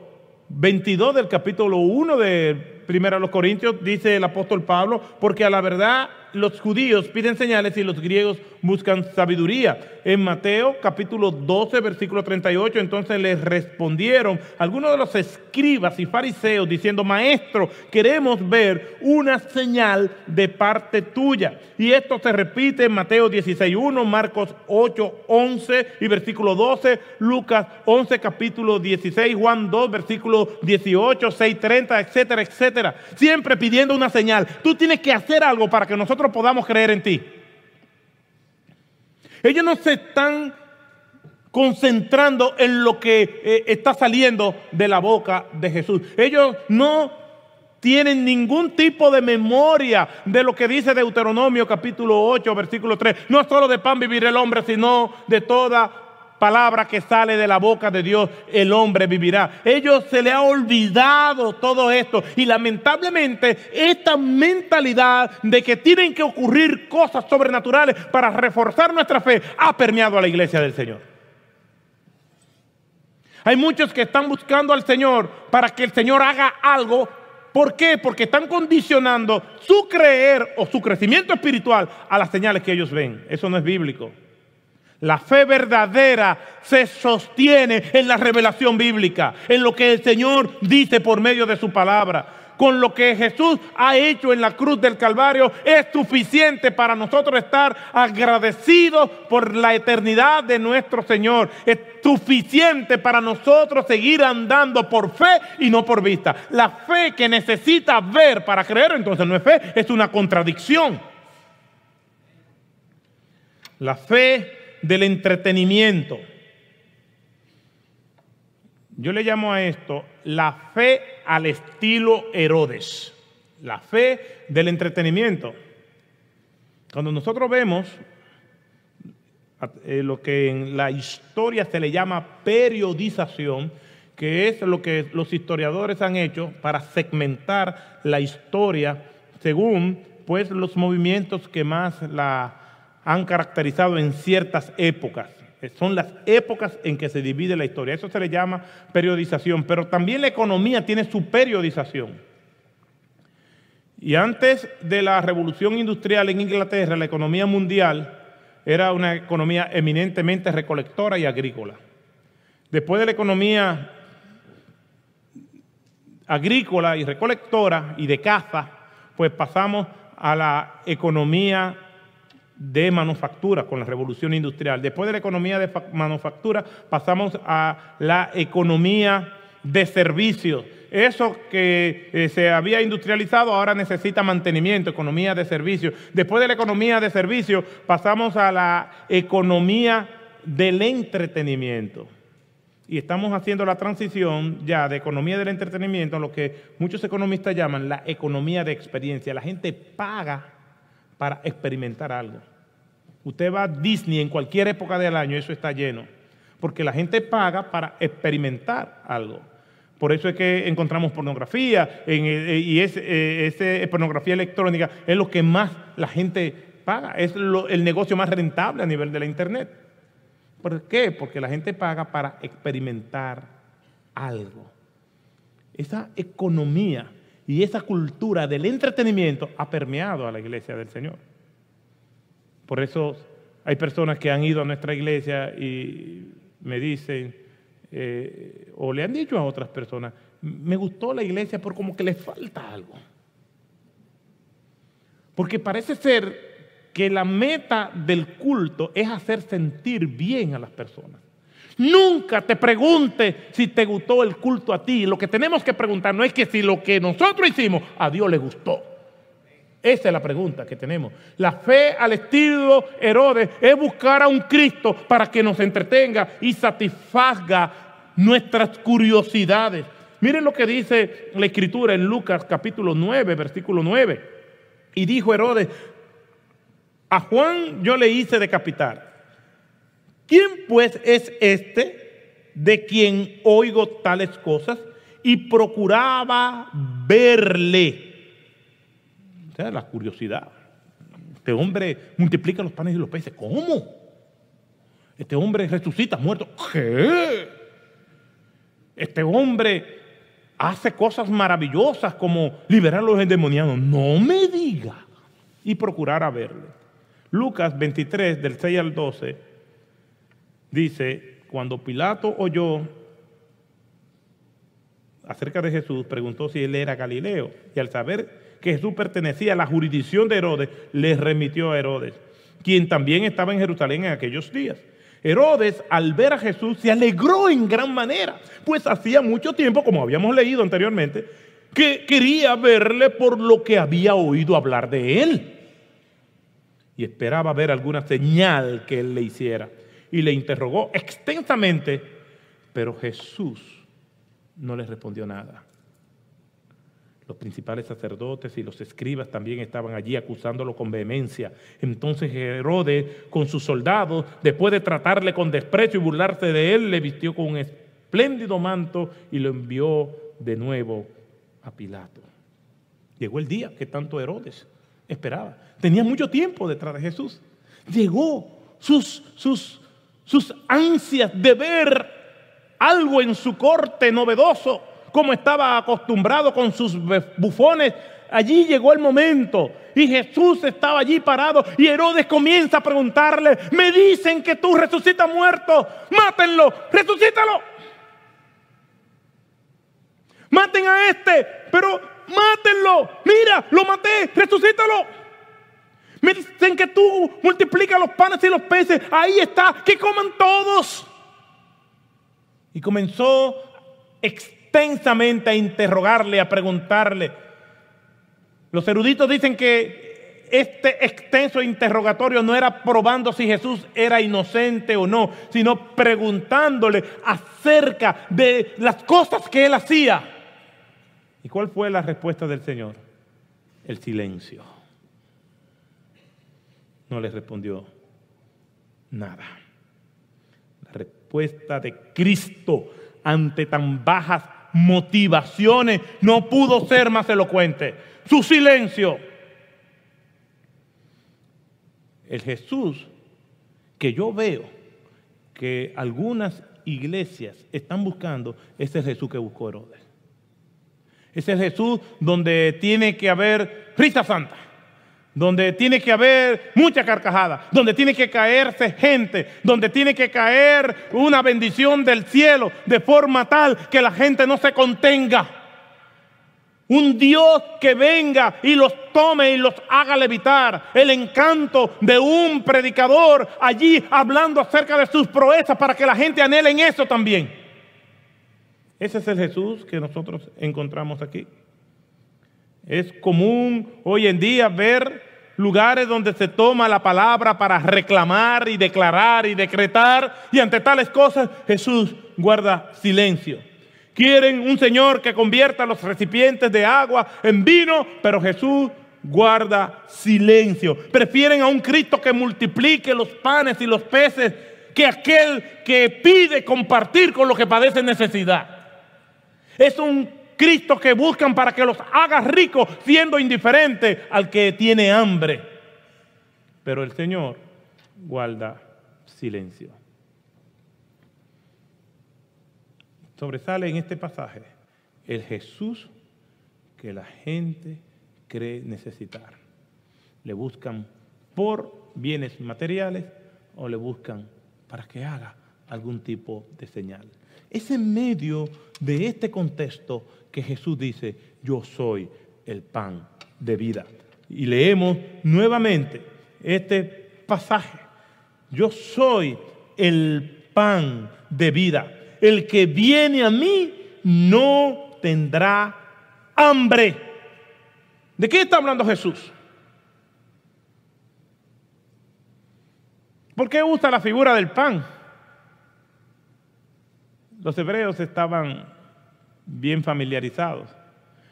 22 del capítulo 1 de Primera los Corintios dice el apóstol Pablo, porque a la verdad los judíos piden señales y los griegos buscan sabiduría. En Mateo capítulo 12, versículo 38, entonces les respondieron algunos de los escribas y fariseos diciendo, maestro, queremos ver una señal de parte tuya. Y esto se repite en Mateo 16, 1, Marcos 8, 11 y versículo 12, Lucas 11, capítulo 16, Juan 2, versículo 18, 6, 30, etcétera, etcétera. Siempre pidiendo una señal. Tú tienes que hacer algo para que nosotros podamos creer en ti. Ellos no se están concentrando en lo que eh, está saliendo de la boca de Jesús. Ellos no tienen ningún tipo de memoria de lo que dice Deuteronomio capítulo 8, versículo 3. No es solo de pan vivir el hombre, sino de toda palabra que sale de la boca de Dios, el hombre vivirá. Ellos se le ha olvidado todo esto y lamentablemente esta mentalidad de que tienen que ocurrir cosas sobrenaturales para reforzar nuestra fe ha permeado a la iglesia del Señor. Hay muchos que están buscando al Señor para que el Señor haga algo. ¿Por qué? Porque están condicionando su creer o su crecimiento espiritual a las señales que ellos ven. Eso no es bíblico. La fe verdadera se sostiene en la revelación bíblica, en lo que el Señor dice por medio de su palabra. Con lo que Jesús ha hecho en la cruz del Calvario es suficiente para nosotros estar agradecidos por la eternidad de nuestro Señor. Es suficiente para nosotros seguir andando por fe y no por vista. La fe que necesita ver para creer, entonces no es fe, es una contradicción. La fe del entretenimiento. Yo le llamo a esto la fe al estilo Herodes, la fe del entretenimiento. Cuando nosotros vemos eh, lo que en la historia se le llama periodización, que es lo que los historiadores han hecho para segmentar la historia según pues los movimientos que más la, han caracterizado en ciertas épocas. Eh, son las épocas en que se divide la historia. Eso se le llama periodización. Pero también la economía tiene su periodización. Y antes de la revolución industrial en Inglaterra, la economía mundial era una economía eminentemente recolectora y agrícola. Después de la economía agrícola y recolectora y de caza, pues pasamos a la economía de manufactura con la revolución industrial. Después de la economía de manufactura pasamos a la economía de servicios. Eso que eh, se había industrializado ahora necesita mantenimiento, economía de servicios. Después de la economía de servicios pasamos a la economía del entretenimiento. Y estamos haciendo la transición ya de economía del entretenimiento a lo que muchos economistas llaman la economía de experiencia. La gente paga para experimentar algo. Usted va a Disney en cualquier época del año, eso está lleno, porque la gente paga para experimentar algo. Por eso es que encontramos pornografía eh, eh, y esa eh, pornografía electrónica es lo que más la gente paga, es el negocio más rentable a nivel de la Internet. ¿Por qué? Porque la gente paga para experimentar algo. Esa economía y esa cultura del entretenimiento ha permeado a la iglesia del Señor. Por eso hay personas que han ido a nuestra iglesia y me dicen, eh, o le han dicho a otras personas, me gustó la iglesia por como que les falta algo. Porque parece ser que la meta del culto es hacer sentir bien a las personas. Nunca te pregunte si te gustó el culto a ti. Lo que tenemos que preguntar no es que si lo que nosotros hicimos a Dios le gustó. Esa es la pregunta que tenemos. La fe al estilo Herodes es buscar a un Cristo para que nos entretenga y satisfazga nuestras curiosidades. Miren lo que dice la escritura en Lucas capítulo 9, versículo 9. Y dijo Herodes, a Juan yo le hice decapitar ¿Quién pues es este de quien oigo tales cosas? Y procuraba verle. O sea, la curiosidad. Este hombre multiplica los panes y los peces. ¿Cómo? Este hombre resucita muerto. ¿Qué? Este hombre hace cosas maravillosas como liberar a los endemoniados. No me diga. Y procurar verle. Lucas 23, del 6 al 12 Dice, cuando Pilato oyó acerca de Jesús, preguntó si él era Galileo. Y al saber que Jesús pertenecía a la jurisdicción de Herodes, le remitió a Herodes, quien también estaba en Jerusalén en aquellos días. Herodes, al ver a Jesús, se alegró en gran manera, pues hacía mucho tiempo, como habíamos leído anteriormente, que quería verle por lo que había oído hablar de él. Y esperaba ver alguna señal que él le hiciera y le interrogó extensamente, pero Jesús no le respondió nada. Los principales sacerdotes y los escribas también estaban allí acusándolo con vehemencia. Entonces Herodes, con sus soldados, después de tratarle con desprecio y burlarse de él, le vistió con un espléndido manto y lo envió de nuevo a Pilato. Llegó el día que tanto Herodes esperaba. Tenía mucho tiempo detrás de Jesús. Llegó sus, sus, sus ansias de ver algo en su corte novedoso, como estaba acostumbrado con sus bufones. Allí llegó el momento y Jesús estaba allí parado y Herodes comienza a preguntarle, me dicen que tú resucitas muerto, mátenlo, resucítalo. Maten a este, pero mátenlo, mira, lo maté, resucítalo. Me dicen que tú multiplicas los panes y los peces. Ahí está, que coman todos. Y comenzó extensamente a interrogarle, a preguntarle. Los eruditos dicen que este extenso interrogatorio no era probando si Jesús era inocente o no, sino preguntándole acerca de las cosas que él hacía. ¿Y cuál fue la respuesta del Señor? El silencio no le respondió nada. La respuesta de Cristo ante tan bajas motivaciones no pudo ser más elocuente. Su silencio. El Jesús que yo veo que algunas iglesias están buscando es el Jesús que buscó Herodes. Es Jesús donde tiene que haber risa santa donde tiene que haber mucha carcajada, donde tiene que caerse gente, donde tiene que caer una bendición del cielo de forma tal que la gente no se contenga. Un Dios que venga y los tome y los haga levitar. El encanto de un predicador allí hablando acerca de sus proezas para que la gente anhele en eso también. Ese es el Jesús que nosotros encontramos aquí. Es común hoy en día ver lugares donde se toma la palabra para reclamar y declarar y decretar. Y ante tales cosas Jesús guarda silencio. Quieren un Señor que convierta los recipientes de agua en vino, pero Jesús guarda silencio. Prefieren a un Cristo que multiplique los panes y los peces que aquel que pide compartir con los que padecen necesidad. Es un Cristo que buscan para que los haga ricos, siendo indiferente al que tiene hambre. Pero el Señor guarda silencio. Sobresale en este pasaje el Jesús que la gente cree necesitar. Le buscan por bienes materiales o le buscan para que haga algún tipo de señal. Es en medio de este contexto que Jesús dice, yo soy el pan de vida. Y leemos nuevamente este pasaje. Yo soy el pan de vida. El que viene a mí no tendrá hambre. ¿De qué está hablando Jesús? ¿Por qué usa la figura del pan? Los hebreos estaban bien familiarizados.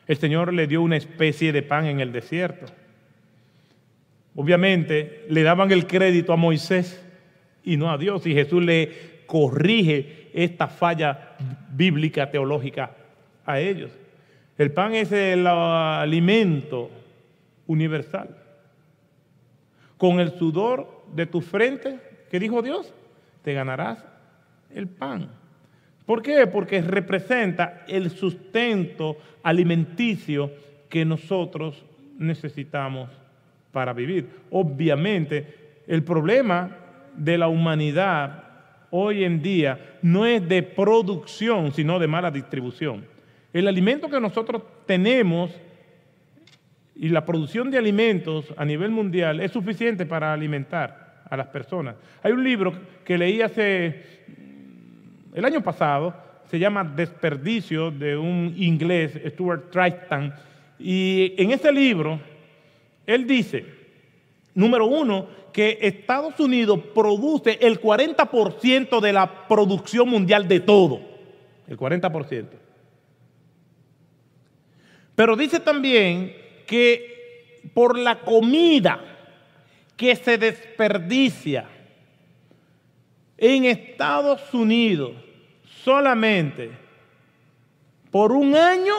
El Señor le dio una especie de pan en el desierto. Obviamente le daban el crédito a Moisés y no a Dios. Y Jesús le corrige esta falla bíblica, teológica a ellos. El pan es el alimento universal. Con el sudor de tu frente, que dijo Dios, te ganarás el pan. ¿Por qué? Porque representa el sustento alimenticio que nosotros necesitamos para vivir. Obviamente, el problema de la humanidad hoy en día no es de producción, sino de mala distribución. El alimento que nosotros tenemos y la producción de alimentos a nivel mundial es suficiente para alimentar a las personas. Hay un libro que leí hace el año pasado se llama Desperdicio de un inglés, Stuart Tristan, y en ese libro él dice, número uno, que Estados Unidos produce el 40% de la producción mundial de todo, el 40%. Pero dice también que por la comida que se desperdicia en Estados Unidos, solamente por un año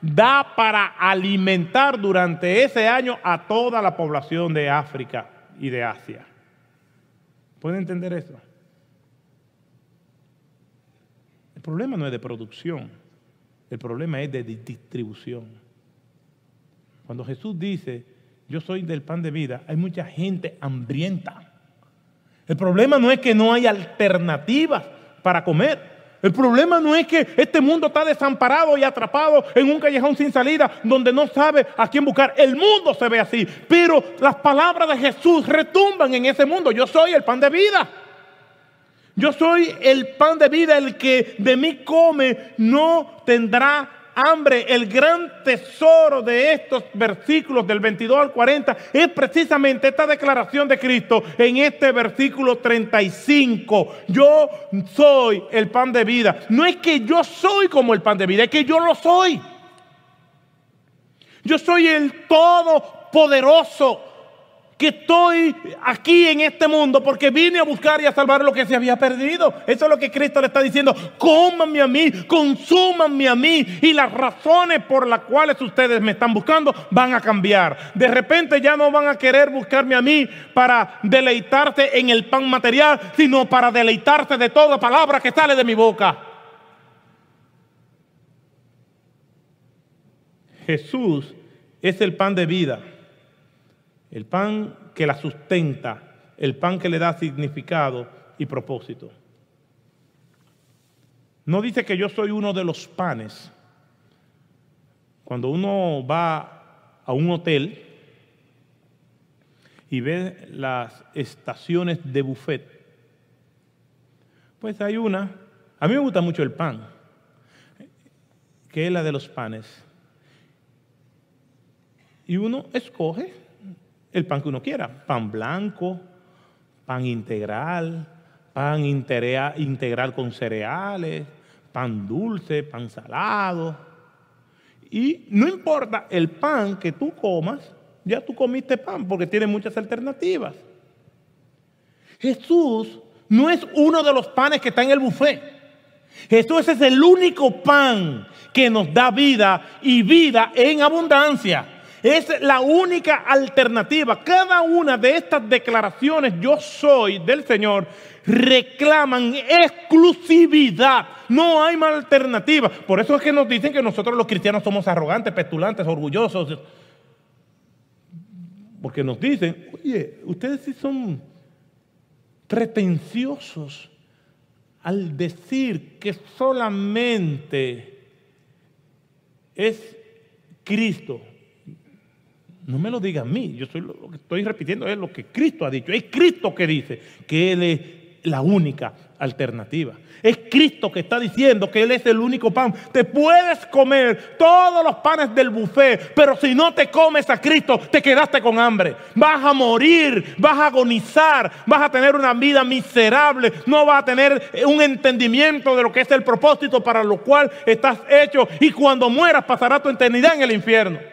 da para alimentar durante ese año a toda la población de África y de Asia. ¿Pueden entender eso? El problema no es de producción, el problema es de distribución. Cuando Jesús dice, yo soy del pan de vida, hay mucha gente hambrienta. El problema no es que no hay alternativas para comer. El problema no es que este mundo está desamparado y atrapado en un callejón sin salida donde no sabe a quién buscar. El mundo se ve así, pero las palabras de Jesús retumban en ese mundo. Yo soy el pan de vida. Yo soy el pan de vida, el que de mí come no tendrá hambre, el gran tesoro de estos versículos del 22 al 40 es precisamente esta declaración de Cristo en este versículo 35. Yo soy el pan de vida. No es que yo soy como el pan de vida, es que yo lo soy. Yo soy el todopoderoso que estoy aquí en este mundo porque vine a buscar y a salvar lo que se había perdido. Eso es lo que Cristo le está diciendo. cómame a mí, consúmanme a mí. Y las razones por las cuales ustedes me están buscando van a cambiar. De repente ya no van a querer buscarme a mí para deleitarse en el pan material, sino para deleitarse de toda palabra que sale de mi boca. Jesús es el pan de vida el pan que la sustenta, el pan que le da significado y propósito. No dice que yo soy uno de los panes. Cuando uno va a un hotel y ve las estaciones de buffet, pues hay una, a mí me gusta mucho el pan, que es la de los panes. Y uno escoge el pan que uno quiera, pan blanco, pan integral, pan integral con cereales, pan dulce, pan salado. Y no importa el pan que tú comas, ya tú comiste pan porque tiene muchas alternativas. Jesús no es uno de los panes que está en el buffet. Jesús es el único pan que nos da vida y vida en abundancia. Es la única alternativa. Cada una de estas declaraciones, yo soy del Señor, reclaman exclusividad. No hay más alternativa. Por eso es que nos dicen que nosotros los cristianos somos arrogantes, petulantes, orgullosos. Porque nos dicen, oye, ustedes sí son pretenciosos al decir que solamente es Cristo no me lo diga a mí, yo soy lo que estoy repitiendo es lo que Cristo ha dicho. Es Cristo que dice que Él es la única alternativa. Es Cristo que está diciendo que Él es el único pan. Te puedes comer todos los panes del buffet, pero si no te comes a Cristo, te quedaste con hambre. Vas a morir, vas a agonizar, vas a tener una vida miserable, no vas a tener eh, un entendimiento de lo que es el propósito para lo cual estás hecho y cuando mueras pasará tu eternidad en el infierno.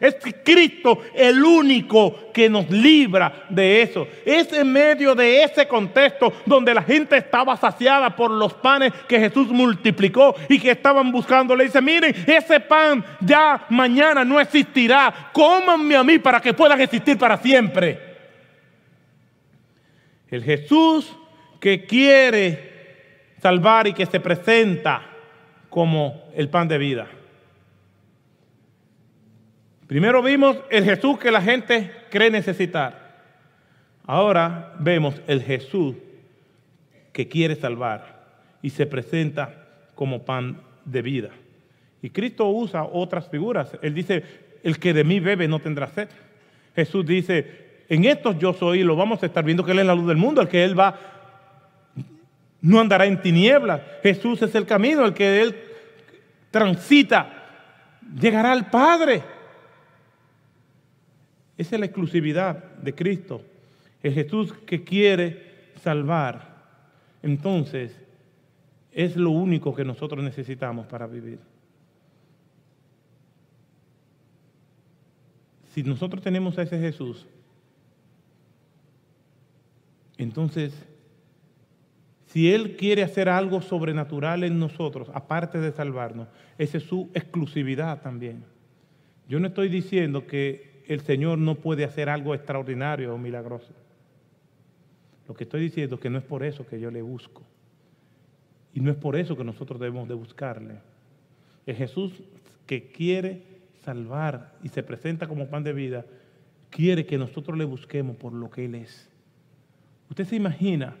Es Cristo el único que nos libra de eso. Es en medio de ese contexto donde la gente estaba saciada por los panes que Jesús multiplicó y que estaban buscando. Le dice, miren, ese pan ya mañana no existirá. Cómanme a mí para que puedan existir para siempre. El Jesús que quiere salvar y que se presenta como el pan de vida. Primero vimos el Jesús que la gente cree necesitar. Ahora vemos el Jesús que quiere salvar y se presenta como pan de vida. Y Cristo usa otras figuras. Él dice, el que de mí bebe no tendrá sed. Jesús dice, en estos yo soy, lo vamos a estar viendo que Él es la luz del mundo, el que Él va, no andará en tinieblas. Jesús es el camino, el que Él transita, llegará al Padre. Esa es la exclusividad de Cristo, el Jesús que quiere salvar. Entonces, es lo único que nosotros necesitamos para vivir. Si nosotros tenemos a ese Jesús, entonces, si Él quiere hacer algo sobrenatural en nosotros, aparte de salvarnos, esa es su exclusividad también. Yo no estoy diciendo que el Señor no puede hacer algo extraordinario o milagroso. Lo que estoy diciendo es que no es por eso que yo le busco. Y no es por eso que nosotros debemos de buscarle. Es Jesús que quiere salvar y se presenta como pan de vida, quiere que nosotros le busquemos por lo que Él es. Usted se imagina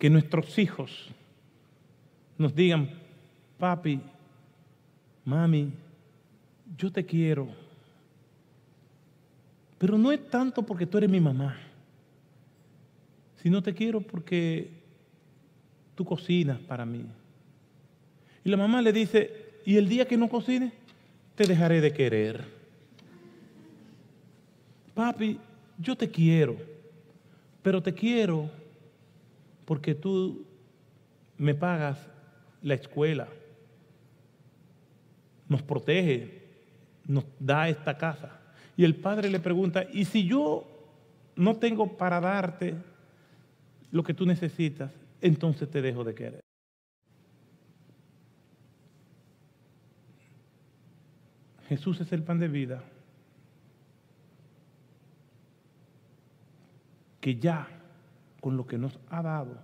que nuestros hijos nos digan, papi, mami, yo te quiero pero no es tanto porque tú eres mi mamá, sino te quiero porque tú cocinas para mí. Y la mamá le dice, y el día que no cocines, te dejaré de querer. Papi, yo te quiero, pero te quiero porque tú me pagas la escuela, nos protege, nos da esta casa. Y el padre le pregunta, ¿y si yo no tengo para darte lo que tú necesitas? Entonces te dejo de querer. Jesús es el pan de vida. Que ya con lo que nos ha dado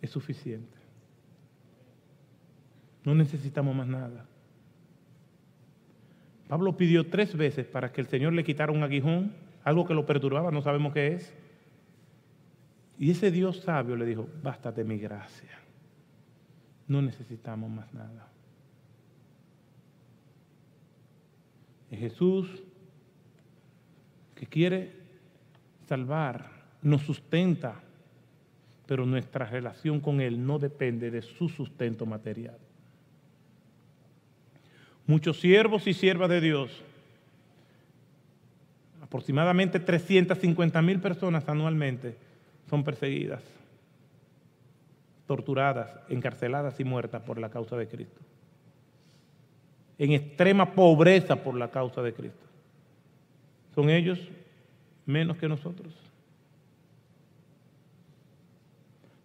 es suficiente. No necesitamos más nada. Pablo pidió tres veces para que el Señor le quitara un aguijón, algo que lo perturbaba, no sabemos qué es. Y ese Dios sabio le dijo, bástate mi gracia, no necesitamos más nada. Es Jesús que quiere salvar, nos sustenta, pero nuestra relación con Él no depende de su sustento material muchos siervos y siervas de Dios, aproximadamente 350 mil personas anualmente son perseguidas, torturadas, encarceladas y muertas por la causa de Cristo. En extrema pobreza por la causa de Cristo. ¿Son ellos menos que nosotros?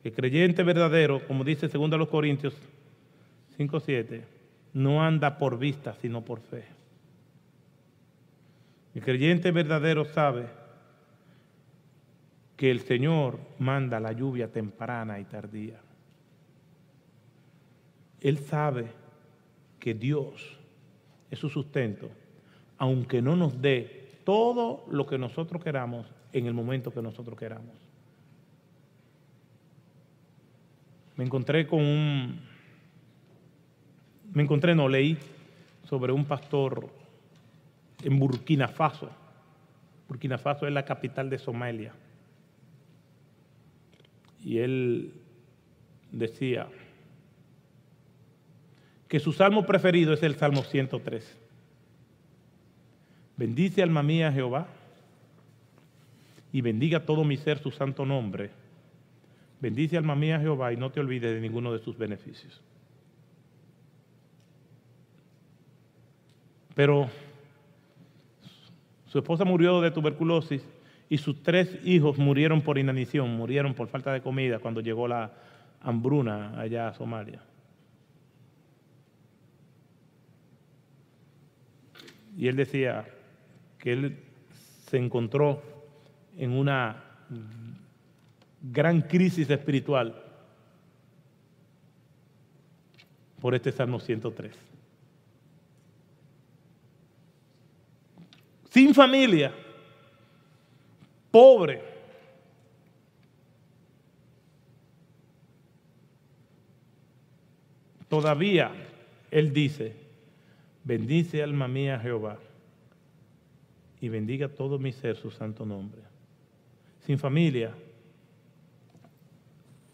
El creyente verdadero, como dice los Corintios 5.7, no anda por vista, sino por fe. El creyente verdadero sabe que el Señor manda la lluvia temprana y tardía. Él sabe que Dios es su sustento, aunque no nos dé todo lo que nosotros queramos en el momento que nosotros queramos. Me encontré con un me encontré, no leí, sobre un pastor en Burkina Faso. Burkina Faso es la capital de Somalia. Y él decía que su salmo preferido es el Salmo 103. Bendice alma mía Jehová y bendiga todo mi ser su santo nombre. Bendice alma mía Jehová y no te olvides de ninguno de sus beneficios. pero su esposa murió de tuberculosis y sus tres hijos murieron por inanición, murieron por falta de comida cuando llegó la hambruna allá a Somalia. Y él decía que él se encontró en una gran crisis espiritual por este Salmo 103. sin familia, pobre. Todavía Él dice, bendice alma mía Jehová y bendiga todo mi ser su santo nombre. Sin familia,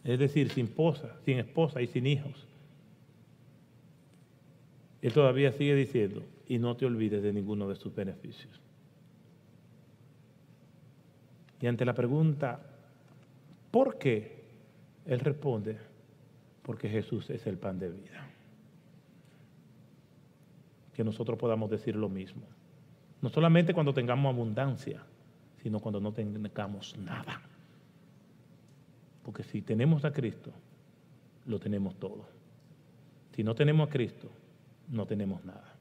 es decir, sin esposa, sin esposa y sin hijos. Él todavía sigue diciendo, y no te olvides de ninguno de sus beneficios. Y ante la pregunta, ¿por qué? Él responde, porque Jesús es el pan de vida. Que nosotros podamos decir lo mismo. No solamente cuando tengamos abundancia, sino cuando no tengamos nada. Porque si tenemos a Cristo, lo tenemos todo. Si no tenemos a Cristo, no tenemos nada.